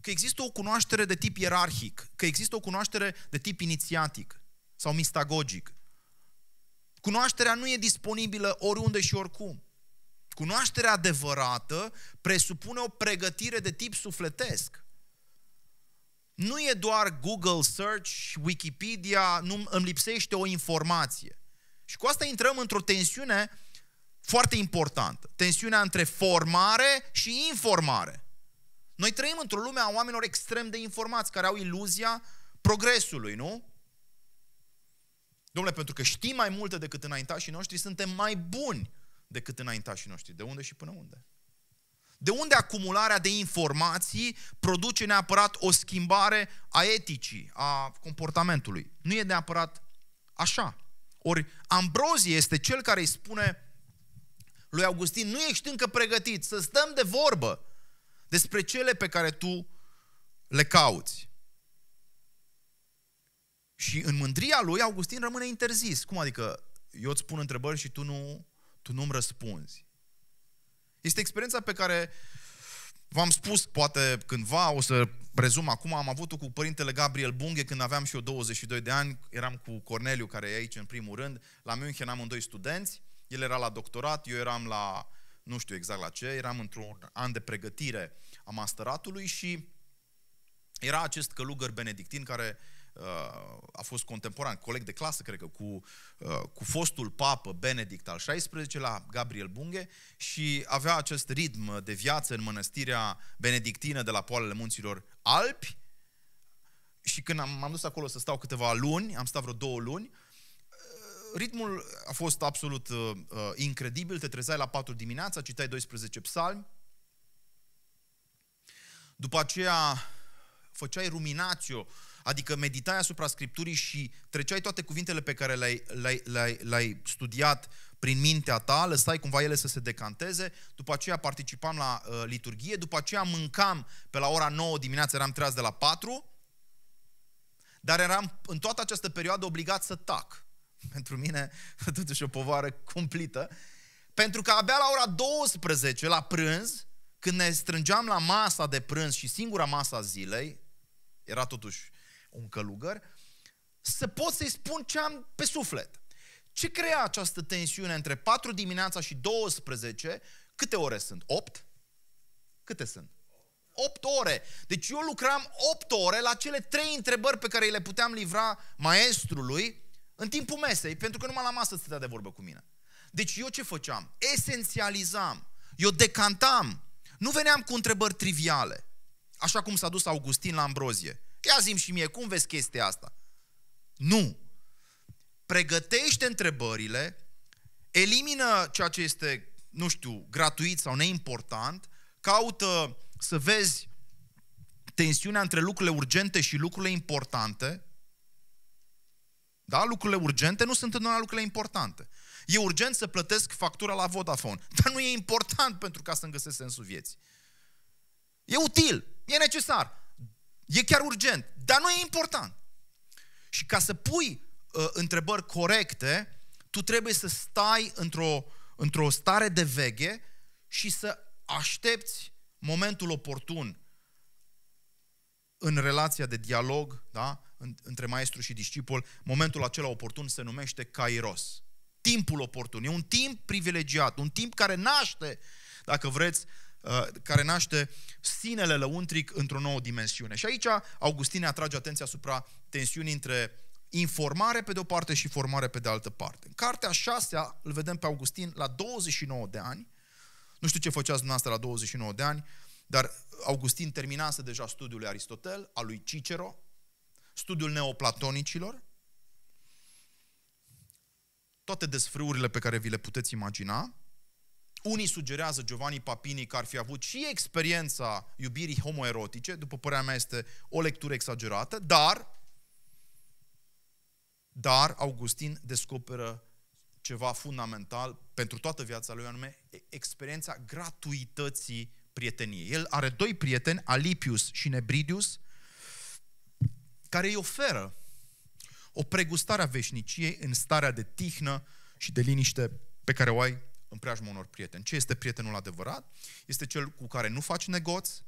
Că există o cunoaștere de tip ierarhic, că există o cunoaștere de tip inițiatic sau mistagogic. Cunoașterea nu e disponibilă oriunde și oricum. Cunoașterea adevărată presupune o pregătire de tip sufletesc. Nu e doar Google search, Wikipedia, nu îmi lipsește o informație. Și cu asta intrăm într-o tensiune foarte importantă. Tensiunea între formare și informare. Noi trăim într-o lume a oamenilor extrem de informați, care au iluzia progresului, nu? Domnule, pentru că știm mai multe decât înaintașii noștri, suntem mai buni decât înaintașii noștri. De unde și până unde? De unde acumularea de informații produce neapărat o schimbare a eticii, a comportamentului? Nu e neapărat așa. Ori Ambrozie este cel care îi spune lui Augustin, nu ești încă pregătit să stăm de vorbă despre cele pe care tu le cauți. Și în mândria lui, Augustin rămâne interzis. Cum adică eu îți pun întrebări și tu, nu, tu nu-mi răspunzi? Este experiența pe care v-am spus, poate cândva, o să rezum acum, am avut-o cu părintele Gabriel Bunghe când aveam și eu 22 de ani, eram cu Corneliu, care e aici în primul rând, la München amândoi studenți, el era la doctorat, eu eram la, nu știu exact la ce, eram într-un an de pregătire a masteratului și era acest călugăr benedictin care uh, a fost contemporan, coleg de clasă, cred că, cu, uh, cu fostul papă Benedict al XVI-lea, Gabriel Bunghe, și avea acest ritm de viață în mănăstirea benedictină de la poalele munților Alpi. Și când am, m-am dus acolo să stau câteva luni, am stat vreo două luni, ritmul a fost absolut uh, uh incredibil, te trezeai la 4 dimineața, citeai 12 psalmi, după aceea făceai ruminațio, adică meditai asupra Scripturii și treceai toate cuvintele pe care le-ai, le-ai, le-ai, le-ai studiat prin mintea ta, lăsai cumva ele să se decanteze, după aceea participam la uh, liturghie, după aceea mâncam pe la ora 9 dimineața, eram treaz de la 4, dar eram în toată această perioadă obligat să tac. (laughs) Pentru mine, (laughs) totuși, o povară cumplită. Pentru că abia la ora 12, la prânz, când ne strângeam la masa de prânz și singura masa zilei, era totuși un călugăr, să pot să-i spun ce am pe suflet. Ce crea această tensiune între 4 dimineața și 12? Câte ore sunt? 8? Câte sunt? 8 ore. Deci eu lucram 8 ore la cele 3 întrebări pe care le puteam livra maestrului în timpul mesei, pentru că numai la masă stătea de vorbă cu mine. Deci eu ce făceam? Esențializam. Eu decantam. Nu veneam cu întrebări triviale. Așa cum s-a dus Augustin la Ambrozie. Ia zim și mie, cum vezi chestia asta? Nu. Pregătește întrebările, elimină ceea ce este, nu știu, gratuit sau neimportant, caută să vezi tensiunea între lucrurile urgente și lucrurile importante da? Lucrurile urgente nu sunt întotdeauna lucrurile importante. E urgent să plătesc factura la Vodafone, (laughs) dar nu e important pentru ca să-mi găsesc sensul vieții. E util, e necesar, e chiar urgent, dar nu e important. Și ca să pui uh, întrebări corecte, tu trebuie să stai într-o, într-o stare de veche și să aștepți momentul oportun în relația de dialog, da? între maestru și discipol, momentul acela oportun se numește kairos. Timpul oportun, e un timp privilegiat, un timp care naște, dacă vreți, uh, care naște sinele lăuntric într-o nouă dimensiune. Și aici Augustine atrage atenția asupra tensiunii între informare pe de-o parte și formare pe de altă parte. În cartea 6 îl vedem pe Augustin la 29 de ani. Nu știu ce făceați dumneavoastră la 29 de ani, dar Augustin terminase deja studiul lui Aristotel, al lui Cicero, studiul neoplatonicilor, toate desfrâurile pe care vi le puteți imagina. Unii sugerează Giovanni Papini că ar fi avut și experiența iubirii homoerotice, după părerea mea este o lectură exagerată, dar dar Augustin descoperă ceva fundamental pentru toată viața lui, anume experiența gratuității prieteniei. El are doi prieteni, Alipius și Nebridius, care îi oferă o pregustare a veșniciei în starea de tihnă și de liniște pe care o ai în preajma unor prieteni. Ce este prietenul adevărat? Este cel cu care nu faci negoți,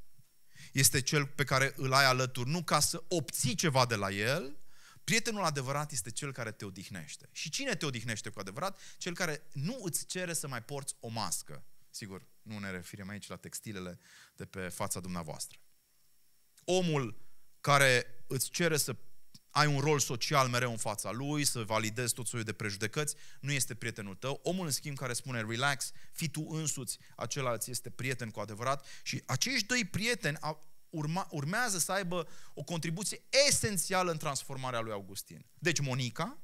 este cel pe care îl ai alături nu ca să obții ceva de la el, prietenul adevărat este cel care te odihnește. Și cine te odihnește cu adevărat? Cel care nu îți cere să mai porți o mască. Sigur, nu ne referim aici la textilele de pe fața dumneavoastră. Omul care îți cere să ai un rol social mereu în fața lui, să validezi tot soiul de prejudecăți, nu este prietenul tău. Omul, în schimb, care spune relax, fi tu însuți, acela ți este prieten cu adevărat și acești doi prieteni urma, urmează să aibă o contribuție esențială în transformarea lui Augustin. Deci Monica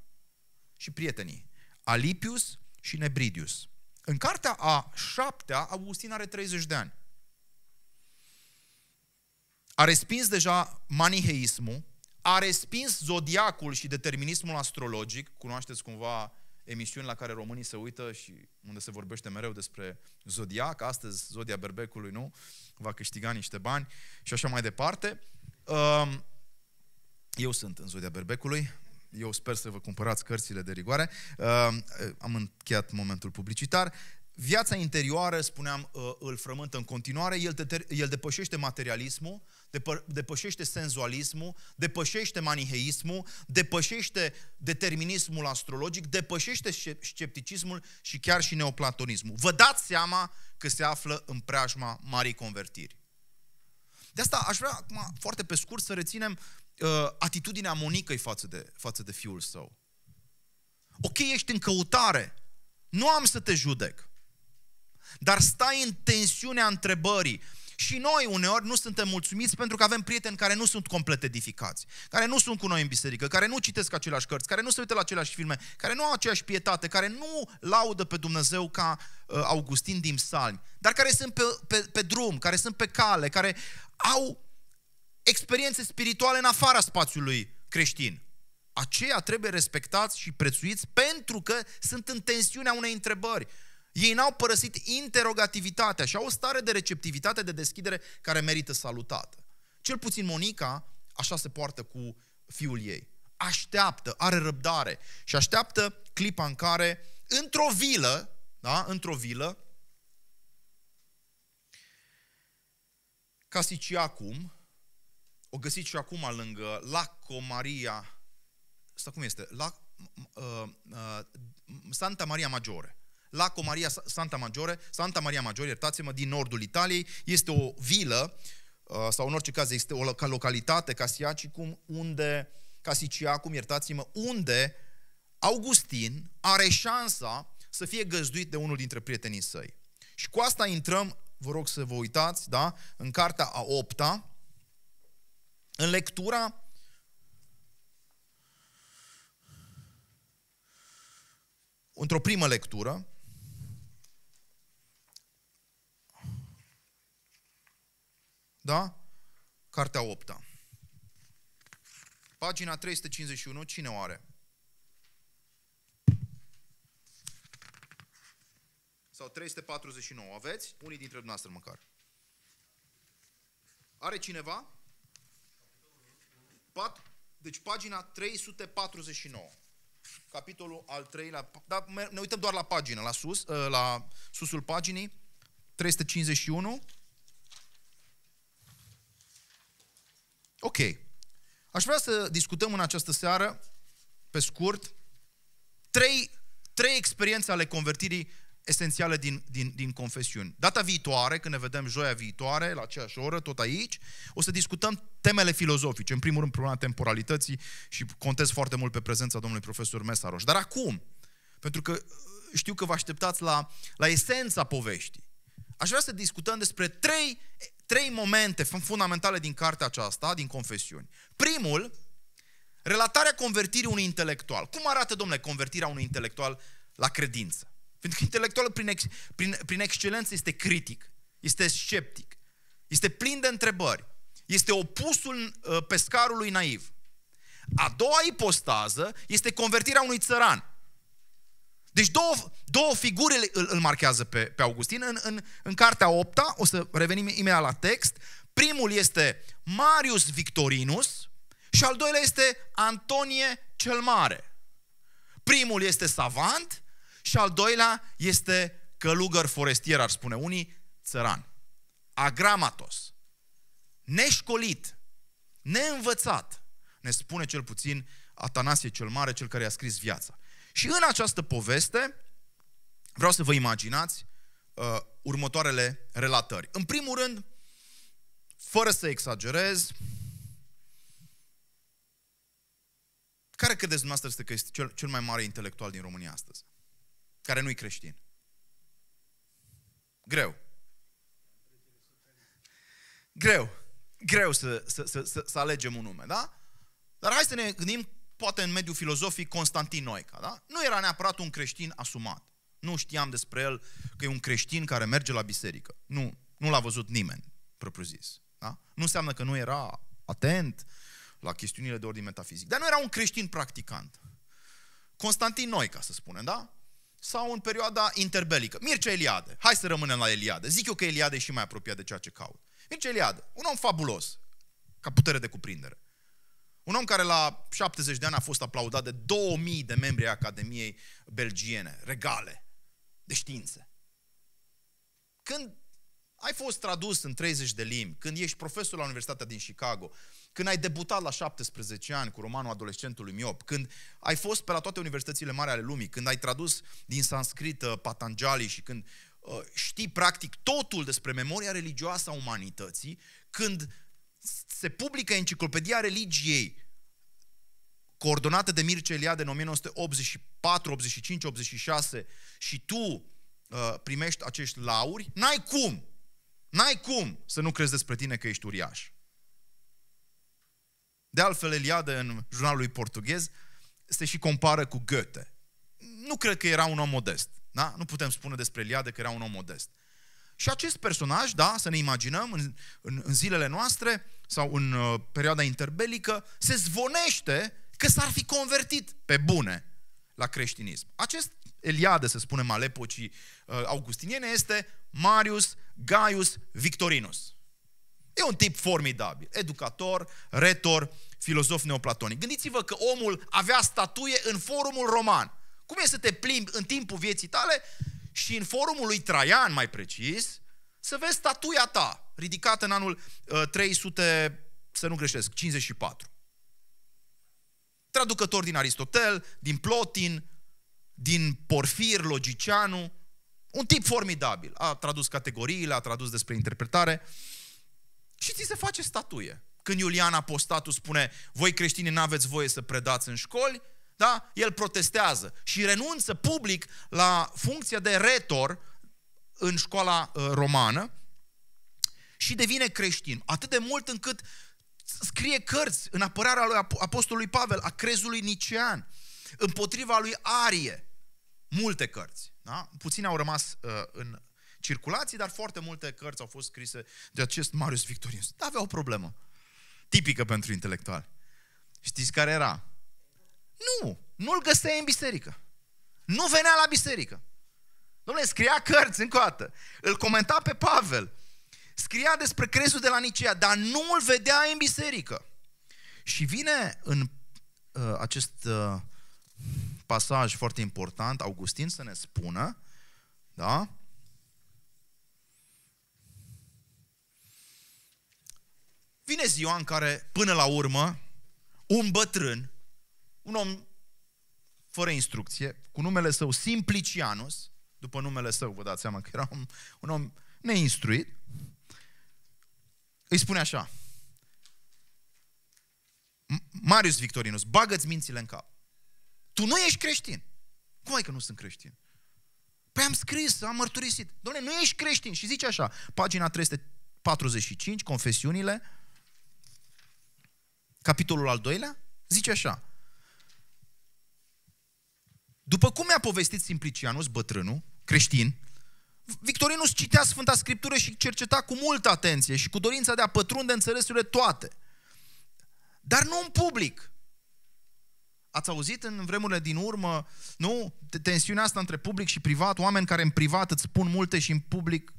și prietenii, Alipius și Nebridius. În cartea a șaptea, Augustin are 30 de ani a respins deja maniheismul, a respins zodiacul și determinismul astrologic, cunoașteți cumva emisiuni la care românii se uită și unde se vorbește mereu despre zodiac, astăzi zodia berbecului, nu? Va câștiga niște bani și așa mai departe. Um, eu sunt în zodia berbecului, eu sper să vă cumpărați cărțile de rigoare. Um, am încheiat momentul publicitar. Viața interioară, spuneam, uh, îl frământă în continuare, el, te, el depășește materialismul, depă, depășește senzualismul, depășește maniheismul, depășește determinismul astrologic, depășește scepticismul și chiar și neoplatonismul. Vă dați seama că se află în preajma marii convertiri. De asta aș vrea acum foarte pe scurt să reținem uh, atitudinea Monicăi față de, față de fiul său. Ok, ești în căutare, nu am să te judec. Dar stai în tensiunea întrebării. Și noi uneori nu suntem mulțumiți pentru că avem prieteni care nu sunt complet edificați, care nu sunt cu noi în biserică, care nu citesc aceleași cărți, care nu se uită la aceleași filme, care nu au aceeași pietate, care nu laudă pe Dumnezeu ca uh, Augustin din Salmi, dar care sunt pe, pe, pe drum, care sunt pe cale, care au experiențe spirituale în afara spațiului creștin. Aceia trebuie respectați și prețuiți pentru că sunt în tensiunea unei întrebări. Ei n-au părăsit interogativitatea și au o stare de receptivitate, de deschidere care merită salutată. Cel puțin Monica așa se poartă cu fiul ei. Așteaptă, are răbdare și așteaptă clipa în care, într-o vilă, da, într-o vilă, acum, o găsiți și acum lângă Laco Maria, asta cum este? La, uh, uh, Santa Maria Maggiore. Laco Maria Santa Maggiore, Santa Maria Maggiore, iertați-mă, din nordul Italiei, este o vilă, uh, sau în orice caz este o localitate, Casiacicum, unde, Casiciacum, iertați-mă, unde Augustin are șansa să fie găzduit de unul dintre prietenii săi. Și cu asta intrăm, vă rog să vă uitați, da, în cartea a opta, în lectura într-o primă lectură, Da? Cartea 8 -a. Pagina 351, cine o are? Sau 349, aveți? Unii dintre dumneavoastră măcar. Are cineva? Pat, deci pagina 349. Capitolul al treilea. Dar ne uităm doar la pagină, la sus, ă, la susul paginii. 351. Ok. Aș vrea să discutăm în această seară, pe scurt, trei, trei experiențe ale convertirii esențiale din, din, din confesiuni. Data viitoare, când ne vedem joia viitoare, la aceeași oră, tot aici, o să discutăm temele filozofice. În primul rând, problema temporalității și contez foarte mult pe prezența domnului profesor Mesaroș. Dar acum, pentru că uh, știu că vă așteptați la, la esența poveștii, aș vrea să discutăm despre trei trei momente fundamentale din cartea aceasta, din confesiuni. Primul, relatarea convertirii unui intelectual. Cum arată, domnule, convertirea unui intelectual la credință? Pentru că intelectualul prin, ex, prin, prin excelență este critic, este sceptic, este plin de întrebări, este opusul uh, pescarului naiv. A doua ipostază este convertirea unui țăran. Deci două, două figuri îl, îl marchează pe, pe Augustin. În, în, în cartea 8 o să revenim imediat la text, primul este Marius Victorinus și al doilea este Antonie cel Mare. Primul este savant și al doilea este călugăr forestier, ar spune unii, țăran. Agramatos, neșcolit, neînvățat, ne spune cel puțin Atanasie cel Mare, cel care a scris viața. Și în această poveste, vreau să vă imaginați uh, următoarele relatări. În primul rând, fără să exagerez, care credeți dumneavoastră este că este cel, cel mai mare intelectual din România astăzi? Care nu-i creștin? Greu. Greu. Greu să, să, să, să, să alegem un nume, da? Dar hai să ne gândim poate în mediul filozofic, Constantin Noica. Da? Nu era neapărat un creștin asumat. Nu știam despre el că e un creștin care merge la biserică. Nu, nu l-a văzut nimeni, propriu-zis. Da? Nu înseamnă că nu era atent la chestiunile de ordin metafizic. Dar nu era un creștin practicant. Constantin Noica, să spunem, da? Sau în perioada interbelică. Mircea Eliade. Hai să rămânem la Eliade. Zic eu că Eliade e și mai apropiat de ceea ce caut. Mircea Eliade, un om fabulos, ca putere de cuprindere. Un om care la 70 de ani a fost aplaudat de 2000 de membri ai Academiei Belgiene, regale, de științe. Când ai fost tradus în 30 de limbi, când ești profesor la Universitatea din Chicago, când ai debutat la 17 ani cu romanul adolescentului miop, când ai fost pe la toate universitățile mari ale lumii, când ai tradus din sanscrită uh, Patanjali și când uh, știi practic totul despre memoria religioasă a umanității, când se publică Enciclopedia Religiei, coordonată de Mircea Eliade în 1984, 85, 86 și tu uh, primești acești lauri, n-ai cum, n-ai cum să nu crezi despre tine că ești uriaș. De altfel, Eliade în jurnalul lui portughez se și compară cu Goethe. Nu cred că era un om modest. Da? Nu putem spune despre Eliade că era un om modest. Și acest personaj, da, să ne imaginăm, în, în, în zilele noastre sau în uh, perioada interbelică, se zvonește că s-ar fi convertit pe bune la creștinism. Acest Eliade, să spunem, al epocii uh, augustiniene este Marius Gaius Victorinus. E un tip formidabil, educator, retor, filozof neoplatonic. Gândiți-vă că omul avea statuie în forumul roman. Cum e să te plimbi în timpul vieții tale și în forumul lui Traian, mai precis, să vezi statuia ta, ridicată în anul 300, uh, să nu greșesc, 54. Traducător din Aristotel, din Plotin, din Porfir, Logicianu, un tip formidabil. A tradus categoriile, a tradus despre interpretare și ți se face statuie. Când Iulian Apostatul spune, voi creștini n-aveți voie să predați în școli, da? el protestează și renunță public la funcția de retor în școala uh, romană și devine creștin. Atât de mult încât scrie cărți în apărarea lui Apostolului Pavel, a crezului nicean, împotriva lui Arie. Multe cărți. Da? Puține au rămas uh, în circulație, dar foarte multe cărți au fost scrise de acest Marius Victorius. Da, avea o problemă. Tipică pentru intelectual. Știți care era? Nu, nu-l găseai în biserică. Nu venea la biserică. Domnule, scria cărți încă o dată. Îl comenta pe Pavel. Scria despre crezul de la Nicea, dar nu îl vedea în biserică. Și vine în uh, acest uh, pasaj foarte important, Augustin să ne spună, da? Vine ziua în care, până la urmă, un bătrân un om fără instrucție, cu numele său Simplicianus, după numele său, vă dați seama că era un, un om neinstruit, îi spune așa, Marius Victorinus, bagă-ți mințile în cap. Tu nu ești creștin. Cum ai că nu sunt creștin? Păi am scris, am mărturisit. Doamne, nu ești creștin. Și zice așa, pagina 345, confesiunile, capitolul al doilea, zice așa, după cum mi-a povestit Simplicianus, bătrânul, creștin, Victorinus citea Sfânta Scriptură și cerceta cu multă atenție și cu dorința de a pătrunde înțelesurile toate. Dar nu în public. Ați auzit în vremurile din urmă, nu? Tensiunea asta între public și privat, oameni care în privat îți spun multe și în public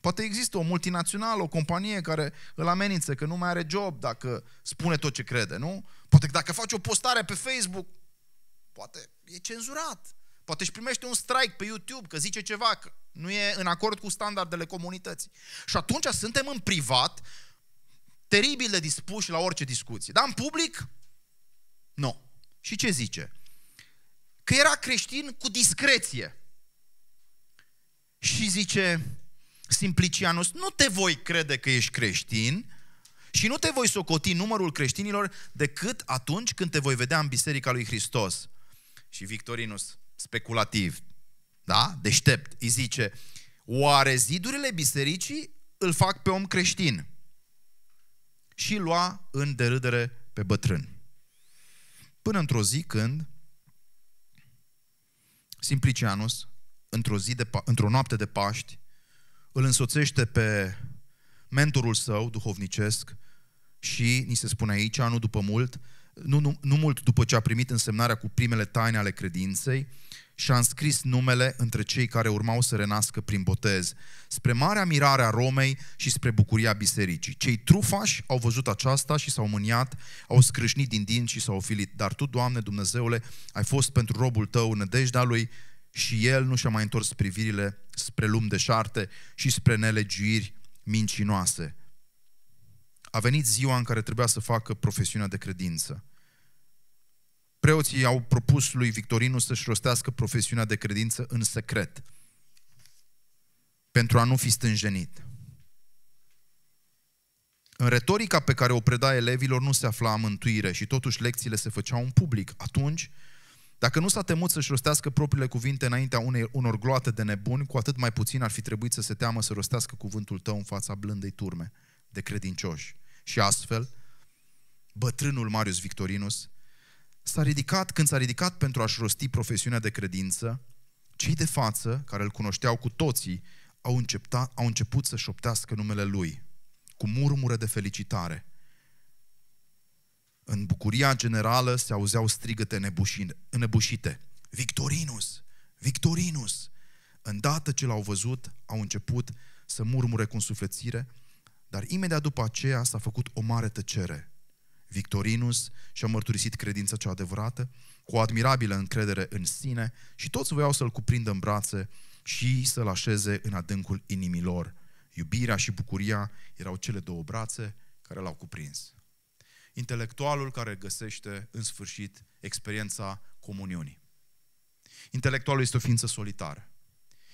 Poate există o multinațională, o companie care îl amenință că nu mai are job dacă spune tot ce crede, nu? Poate că dacă faci o postare pe Facebook, poate e cenzurat, poate își primește un strike pe YouTube că zice ceva, că nu e în acord cu standardele comunității. Și atunci suntem în privat teribil de dispuși la orice discuție. Dar în public, nu. Și ce zice? Că era creștin cu discreție. Și zice Simplicianus, nu te voi crede că ești creștin și nu te voi socoti numărul creștinilor decât atunci când te voi vedea în biserica lui Hristos. Și Victorinus, speculativ, da? deștept, îi zice, oare zidurile bisericii îl fac pe om creștin? Și lua în derâdere pe bătrân. Până într-o zi când Simplicianus, într-o, zi de, într-o noapte de Paști, îl însoțește pe mentorul său duhovnicesc și, ni se spune aici, anul după mult, nu, nu, nu mult după ce a primit însemnarea cu primele taine ale credinței, și-a înscris numele între cei care urmau să renască prin botez, spre marea mirare a Romei și spre bucuria bisericii. Cei trufași au văzut aceasta și s-au mâniat, au scrâșnit din dinți și s-au ofilit. Dar Tu, Doamne Dumnezeule, ai fost pentru robul Tău nădejdea lui și el nu și-a mai întors privirile spre de șarte și spre nelegiuiri mincinoase. A venit ziua în care trebuia să facă profesiunea de credință. Preoții au propus lui Victorinus să-și rostească profesiunea de credință în secret pentru a nu fi stânjenit. În retorica pe care o preda elevilor nu se afla mântuire și totuși lecțiile se făceau în public. Atunci, dacă nu s-a temut să-și rostească propriile cuvinte înaintea unei, unor gloate de nebuni, cu atât mai puțin ar fi trebuit să se teamă să rostească cuvântul tău în fața blândei turme de credincioși. Și astfel, bătrânul Marius Victorinus s-a ridicat, când s-a ridicat pentru a-și rosti profesiunea de credință, cei de față, care îl cunoșteau cu toții, au, începta, au început să șoptească numele lui, cu murmure de felicitare. În bucuria generală se auzeau strigăte înăbușite. Victorinus! Victorinus! Îndată ce l-au văzut, au început să murmure cu sufletire, dar imediat după aceea s-a făcut o mare tăcere – Victorinus și-a mărturisit credința cea adevărată, cu o admirabilă încredere în sine și toți voiau să-l cuprindă în brațe și să-l așeze în adâncul inimilor. Iubirea și bucuria erau cele două brațe care l-au cuprins. Intelectualul care găsește în sfârșit experiența comuniunii. Intelectualul este o ființă solitară.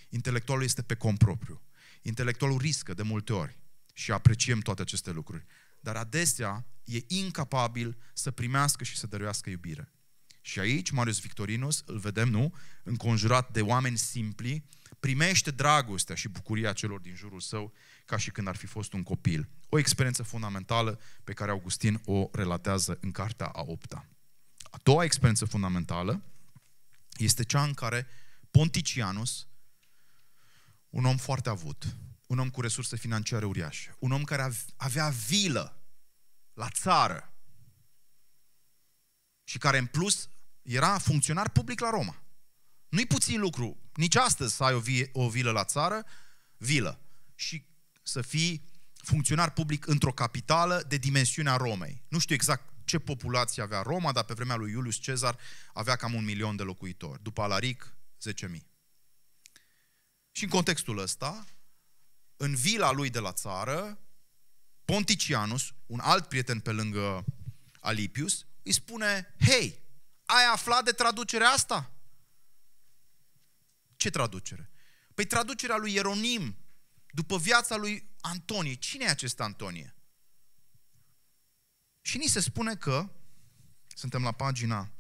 Intelectualul este pe cont propriu. Intelectualul riscă de multe ori și apreciem toate aceste lucruri dar adesea e incapabil să primească și să dăruiască iubire. Și aici Marius Victorinus, îl vedem, nu? Înconjurat de oameni simpli, primește dragostea și bucuria celor din jurul său ca și când ar fi fost un copil. O experiență fundamentală pe care Augustin o relatează în cartea a opta. A doua experiență fundamentală este cea în care Ponticianus, un om foarte avut, un om cu resurse financiare uriașe, un om care avea vilă la țară și care în plus era funcționar public la Roma. Nu-i puțin lucru, nici astăzi să ai o, vie, o vilă la țară, vilă, și să fii funcționar public într-o capitală de dimensiunea Romei. Nu știu exact ce populație avea Roma, dar pe vremea lui Iulius Cezar avea cam un milion de locuitori. După Alaric, 10.000. Și în contextul ăsta, în vila lui de la țară, Ponticianus, un alt prieten pe lângă Alipius, îi spune, hei, ai aflat de traducerea asta? Ce traducere? Păi traducerea lui Ieronim, după viața lui Antonie. Cine e acest Antonie? Și ni se spune că, suntem la pagina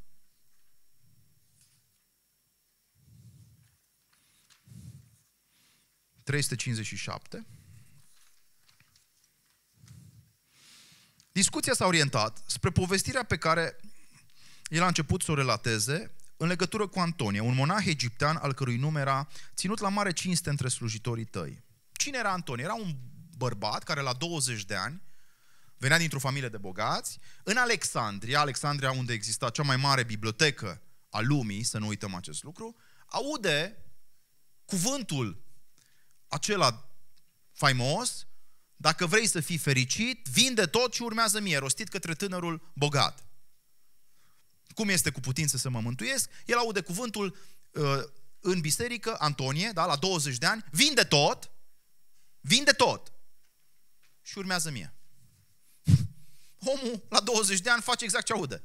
357. Discuția s-a orientat spre povestirea pe care el a început să o relateze în legătură cu Antonie, un monah egiptean al cărui nume era ținut la mare cinste între slujitorii tăi. Cine era Antonie? Era un bărbat care la 20 de ani venea dintr-o familie de bogați, în Alexandria, Alexandria unde exista cea mai mare bibliotecă a lumii, să nu uităm acest lucru, aude cuvântul acela faimos, dacă vrei să fii fericit, vinde tot și urmează mie, rostit către tânărul bogat. Cum este cu putință să mă mântuiesc? El aude cuvântul uh, în biserică, Antonie, da, la 20 de ani, vinde tot, vinde tot și urmează mie. (laughs) Omul la 20 de ani face exact ce aude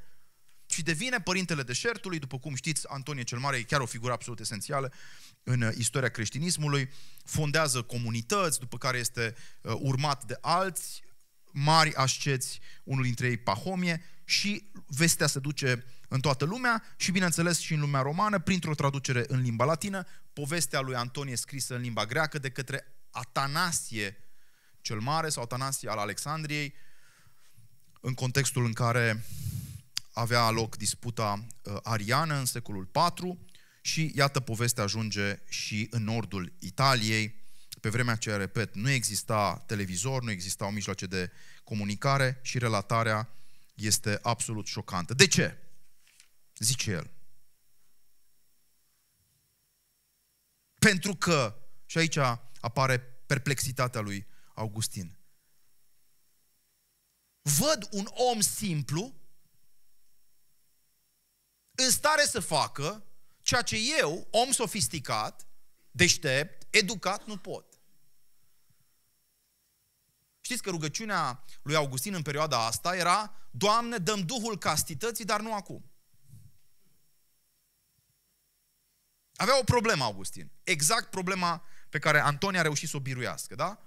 ci devine părintele deșertului, după cum știți, Antonie cel Mare e chiar o figură absolut esențială în uh, istoria creștinismului, fondează comunități, după care este uh, urmat de alți mari asceți, unul dintre ei Pahomie, și vestea se duce în toată lumea și, bineînțeles, și în lumea romană, printr-o traducere în limba latină, povestea lui Antonie scrisă în limba greacă de către Atanasie cel Mare sau Atanasie al Alexandriei, în contextul în care avea loc disputa uh, ariană în secolul IV și iată povestea ajunge și în nordul Italiei. Pe vremea aceea, repet, nu exista televizor, nu existau mijloace de comunicare și relatarea este absolut șocantă. De ce? Zice el. Pentru că, și aici apare perplexitatea lui Augustin, văd un om simplu în stare să facă ceea ce eu, om sofisticat, deștept, educat, nu pot. Știți că rugăciunea lui Augustin în perioada asta era Doamne, dăm Duhul castității, dar nu acum. Avea o problemă Augustin. Exact problema pe care Antonia a reușit să o biruiască, da?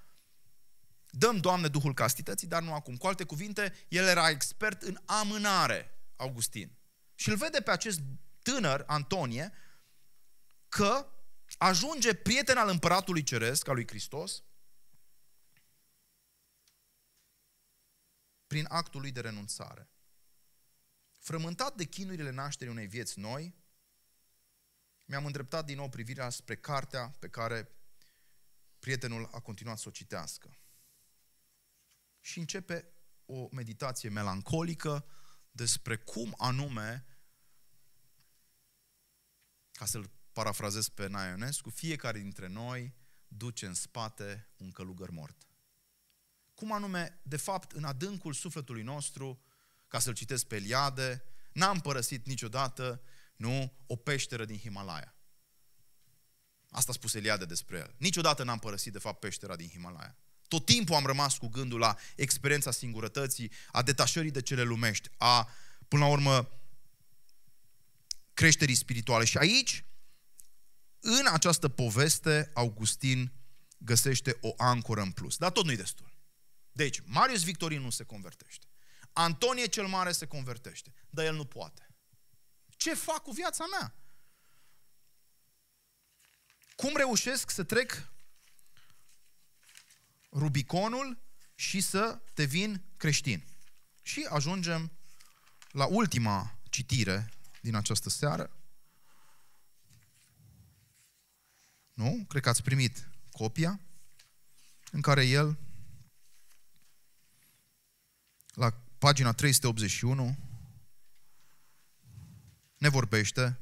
Dăm, Doamne, Duhul castității, dar nu acum. Cu alte cuvinte, el era expert în amânare, Augustin. Și îl vede pe acest tânăr, Antonie, că ajunge prieten al împăratului ceresc, al lui Hristos, prin actul lui de renunțare. Frământat de chinurile nașterii unei vieți noi, mi-am îndreptat din nou privirea spre cartea pe care prietenul a continuat să o citească. Și începe o meditație melancolică, despre cum anume, ca să-l parafrazez pe Naionescu, fiecare dintre noi duce în spate un călugăr mort. Cum anume, de fapt, în adâncul sufletului nostru, ca să-l citesc pe Eliade, n-am părăsit niciodată, nu, o peșteră din Himalaya. Asta a spus Eliade despre el. Niciodată n-am părăsit, de fapt, peștera din Himalaya. Tot timpul am rămas cu gândul la experiența singurătății, a detașării de cele lumești, a, până la urmă, creșterii spirituale. Și aici, în această poveste, Augustin găsește o ancoră în plus. Dar tot nu-i destul. Deci, Marius Victorin nu se convertește. Antonie cel Mare se convertește, dar el nu poate. Ce fac cu viața mea? Cum reușesc să trec Rubiconul și să devin creștin. Și ajungem la ultima citire din această seară. Nu? Cred că ați primit copia în care el, la pagina 381, ne vorbește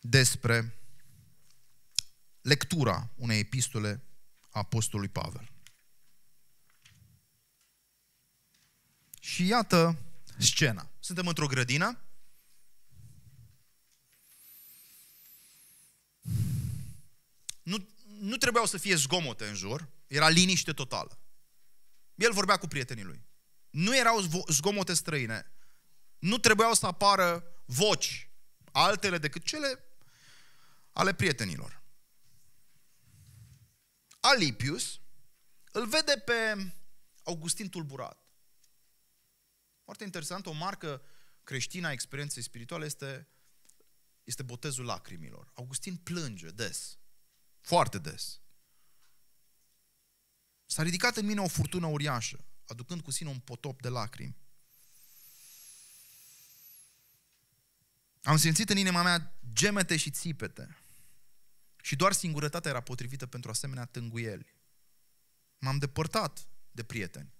despre lectura unei epistole Apostolului Pavel. Și iată scena. Suntem într-o grădină. Nu, nu trebuiau să fie zgomote în jur, era liniște totală. El vorbea cu prietenii lui. Nu erau zgomote străine. Nu trebuiau să apară voci altele decât cele ale prietenilor. Alipius, îl vede pe Augustin tulburat. Foarte interesant, o marcă creștină a experienței spirituale este, este botezul lacrimilor. Augustin plânge des, foarte des. S-a ridicat în mine o furtună uriașă, aducând cu sine un potop de lacrimi. Am simțit în inima mea gemete și țipete. Și doar singurătatea era potrivită pentru asemenea tânguieli. M-am depărtat de prieteni.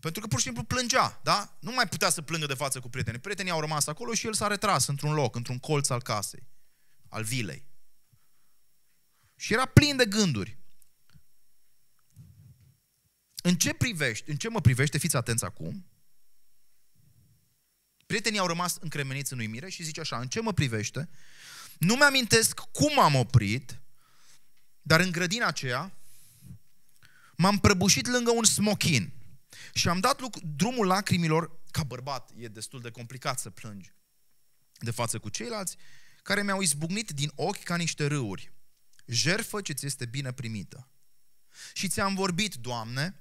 Pentru că pur și simplu plângea, da? Nu mai putea să plângă de față cu prietenii. Prietenii au rămas acolo și el s-a retras într-un loc, într-un colț al casei, al vilei. Și era plin de gânduri. În ce privești, în ce mă privește, fiți atenți acum, prietenii au rămas încremeniți în uimire și zice așa, în ce mă privește, nu mi-amintesc cum am oprit, dar în grădina aceea m-am prăbușit lângă un smochin și am dat drumul lacrimilor, ca bărbat e destul de complicat să plângi de față cu ceilalți, care mi-au izbucnit din ochi ca niște râuri. Jerfă ce ți este bine primită. Și ți-am vorbit, Doamne,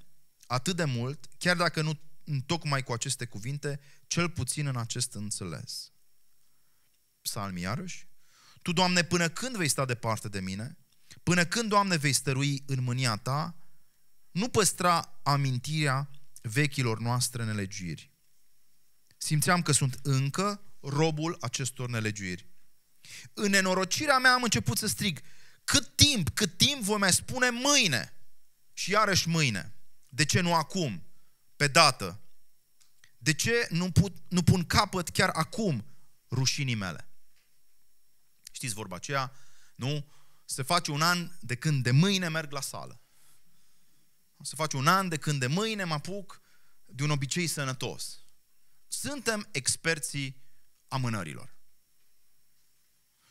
atât de mult, chiar dacă nu tocmai cu aceste cuvinte, cel puțin în acest înțeles. Psalmi iarăși, tu, Doamne, până când vei sta departe de mine? Până când, Doamne, vei stărui în mânia Ta? Nu păstra amintirea vechilor noastre nelegiuiri. Simțeam că sunt încă robul acestor nelegiuiri. În nenorocirea mea am început să strig, cât timp, cât timp voi mai spune mâine? Și iarăși mâine. De ce nu acum? Pe dată. De ce nu, put, nu pun capăt chiar acum rușinii mele? Știți vorba aceea? Nu? Se face un an de când de mâine merg la sală. Se face un an de când de mâine mă apuc de un obicei sănătos. Suntem experții amânărilor.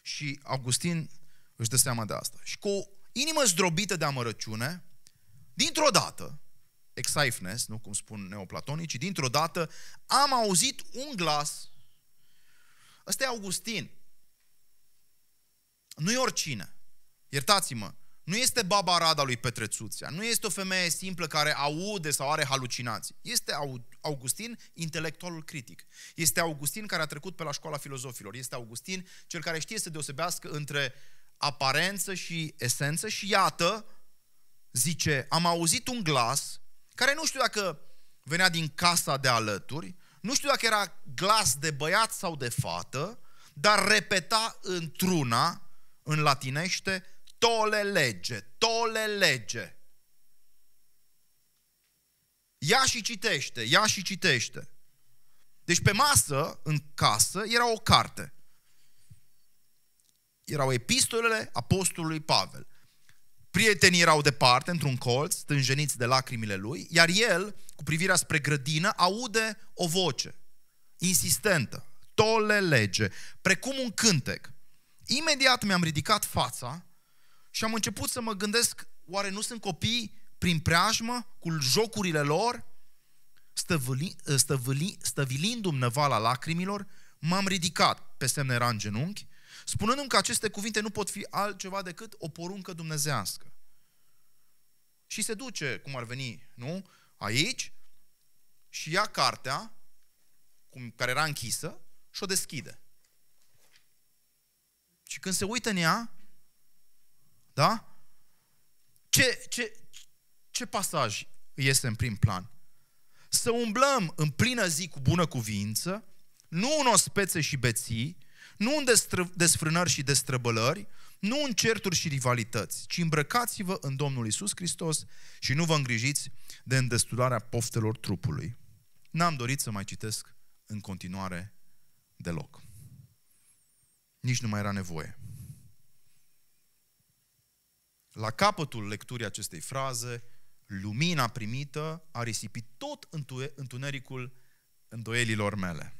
Și Augustin își dă seama de asta. Și cu o inimă zdrobită de amărăciune, dintr-o dată, exaifnes, nu cum spun neoplatonici, dintr-o dată am auzit un glas. Ăsta e Augustin nu e oricine. Iertați-mă, nu este baba Rada lui Petrețuțea, nu este o femeie simplă care aude sau are halucinații. Este Augustin, intelectualul critic. Este Augustin care a trecut pe la școala filozofilor. Este Augustin cel care știe să deosebească între aparență și esență și iată, zice, am auzit un glas care nu știu dacă venea din casa de alături, nu știu dacă era glas de băiat sau de fată, dar repeta într-una în latinește tole lege, tole lege. Ia și citește, ia și citește. Deci pe masă, în casă, era o carte. Erau epistolele apostolului Pavel. Prietenii erau departe, într-un colț, stânjeniți de lacrimile lui, iar el, cu privirea spre grădină, aude o voce insistentă, tole lege, precum un cântec. Imediat mi-am ridicat fața și am început să mă gândesc, oare nu sunt copii prin preajmă cu jocurile lor? Stăvâli, ă, stăvâli, stăvilindu-mi năvala lacrimilor, m-am ridicat, pe semne era în genunchi, spunându-mi că aceste cuvinte nu pot fi altceva decât o poruncă dumnezească. Și se duce, cum ar veni, nu? Aici și ia cartea, cum, care era închisă, și o deschide. Și când se uită în ea, da? Ce, ce, ce pasaj este în prim plan? Să umblăm în plină zi cu bună cuvință, nu în ospețe și beții, nu în desfrânări și destrăbălări, nu în certuri și rivalități, ci îmbrăcați-vă în Domnul Isus Hristos și nu vă îngrijiți de îndestularea poftelor trupului. N-am dorit să mai citesc în continuare deloc. Nici nu mai era nevoie. La capătul lecturii acestei fraze, lumina primită a risipit tot întunericul îndoielilor mele.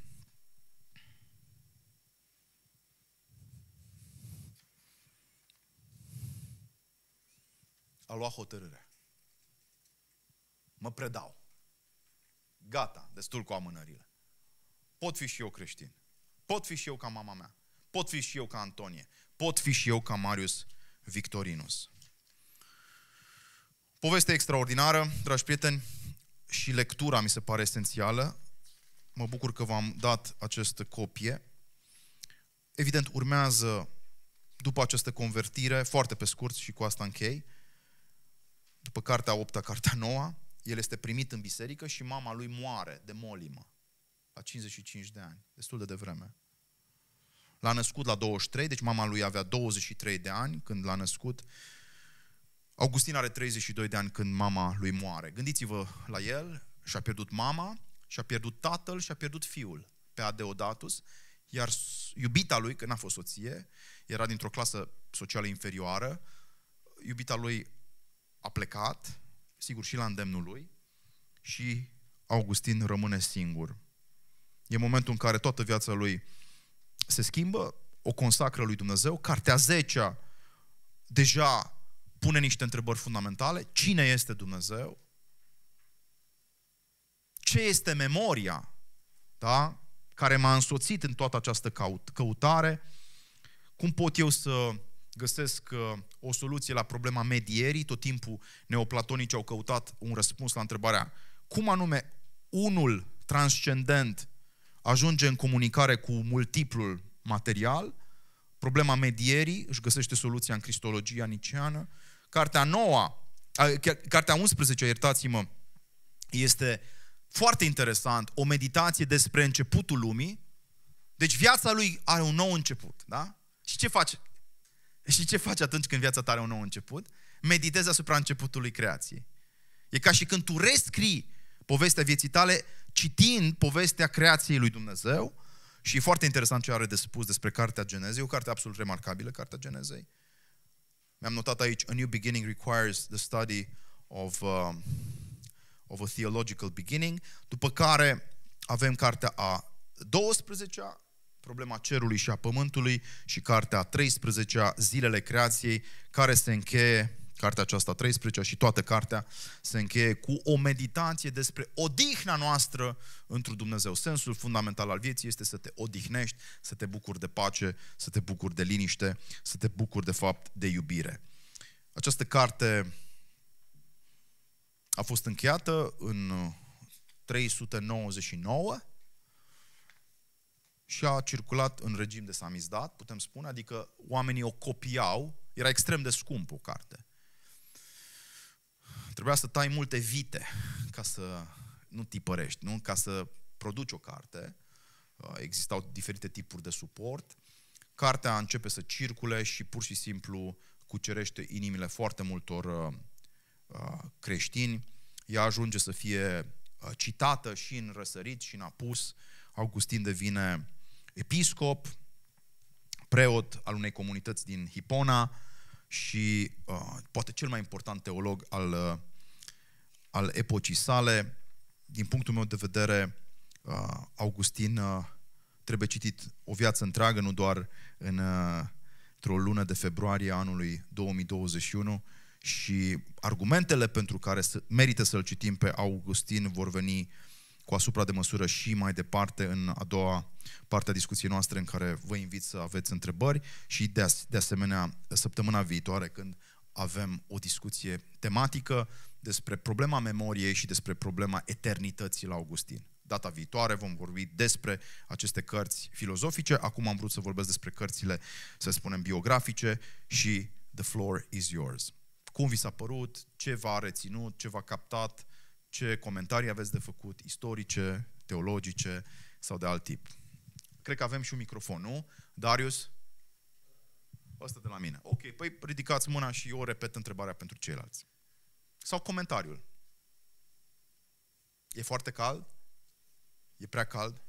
A luat hotărâre. Mă predau. Gata, destul cu amânările. Pot fi și eu creștin. Pot fi și eu ca mama mea. Pot fi și eu ca Antonie. Pot fi și eu ca Marius Victorinus. Poveste extraordinară, dragi prieteni, și lectura mi se pare esențială. Mă bucur că v-am dat această copie. Evident, urmează după această convertire, foarte pe scurt și cu asta închei, după cartea 8 cartea 9 el este primit în biserică și mama lui moare de molimă la 55 de ani, destul de devreme. L-a născut la 23, deci mama lui avea 23 de ani când l-a născut. Augustin are 32 de ani când mama lui moare. Gândiți-vă la el, și-a pierdut mama, și-a pierdut tatăl, și-a pierdut fiul pe Adeodatus, iar iubita lui, că n-a fost soție, era dintr-o clasă socială inferioară, iubita lui a plecat, sigur și la îndemnul lui, și Augustin rămâne singur. E momentul în care toată viața lui se schimbă, o consacră lui Dumnezeu, cartea 10 deja pune niște întrebări fundamentale, cine este Dumnezeu, ce este memoria, da? care m-a însoțit în toată această căutare, cum pot eu să găsesc uh, o soluție la problema medierii, tot timpul neoplatonicii au căutat un răspuns la întrebarea cum anume unul transcendent ajunge în comunicare cu multiplul material, problema medierii își găsește soluția în cristologia niciană, cartea nouă, cartea 11, iertați-mă, este foarte interesant, o meditație despre începutul lumii, deci viața lui are un nou început, da? Și ce face? Și ce face atunci când viața ta are un nou început? Meditezi asupra începutului creației. E ca și când tu rescrii povestea vieții tale citind povestea creației lui Dumnezeu, și e foarte interesant ce are de spus despre Cartea Genezei, o carte absolut remarcabilă, Cartea Genezei. Mi-am notat aici, A New Beginning Requires the Study of, uh, of a Theological Beginning, după care avem Cartea a 12-a, problema cerului și a pământului și cartea a 13-a, Zilele creației, care se încheie Cartea aceasta 13 și toată cartea se încheie cu o meditație despre odihna noastră într un Dumnezeu. Sensul fundamental al vieții este să te odihnești, să te bucuri de pace, să te bucuri de liniște, să te bucuri de fapt de iubire. Această carte a fost încheiată în 399 și a circulat în regim de samizdat, putem spune, adică oamenii o copiau, era extrem de scump o carte. Trebuia să tai multe vite ca să nu tipărești, nu? ca să produci o carte. Uh, existau diferite tipuri de suport. Cartea începe să circule și pur și simplu cucerește inimile foarte multor uh, uh, creștini. Ea ajunge să fie citată și în răsărit și în apus. Augustin devine episcop, preot al unei comunități din Hipona și uh, poate cel mai important teolog al al epocii sale. Din punctul meu de vedere, uh, Augustin uh, trebuie citit o viață întreagă, nu doar în, uh, într-o lună de februarie anului 2021 și argumentele pentru care merită să-l citim pe Augustin vor veni cu asupra de măsură și mai departe în a doua parte a discuției noastre în care vă invit să aveți întrebări și de, de asemenea săptămâna viitoare când avem o discuție tematică despre problema memoriei și despre problema eternității la Augustin. Data viitoare vom vorbi despre aceste cărți filozofice. Acum am vrut să vorbesc despre cărțile, să spunem, biografice și The Floor is Yours. Cum vi s-a părut, ce v-a reținut, ce v-a captat, ce comentarii aveți de făcut, istorice, teologice sau de alt tip. Cred că avem și un microfon, nu? Darius? Asta de la mine. Ok, păi ridicați mâna și eu repet întrebarea pentru ceilalți. Sau comentariul. E foarte cald? E prea cald?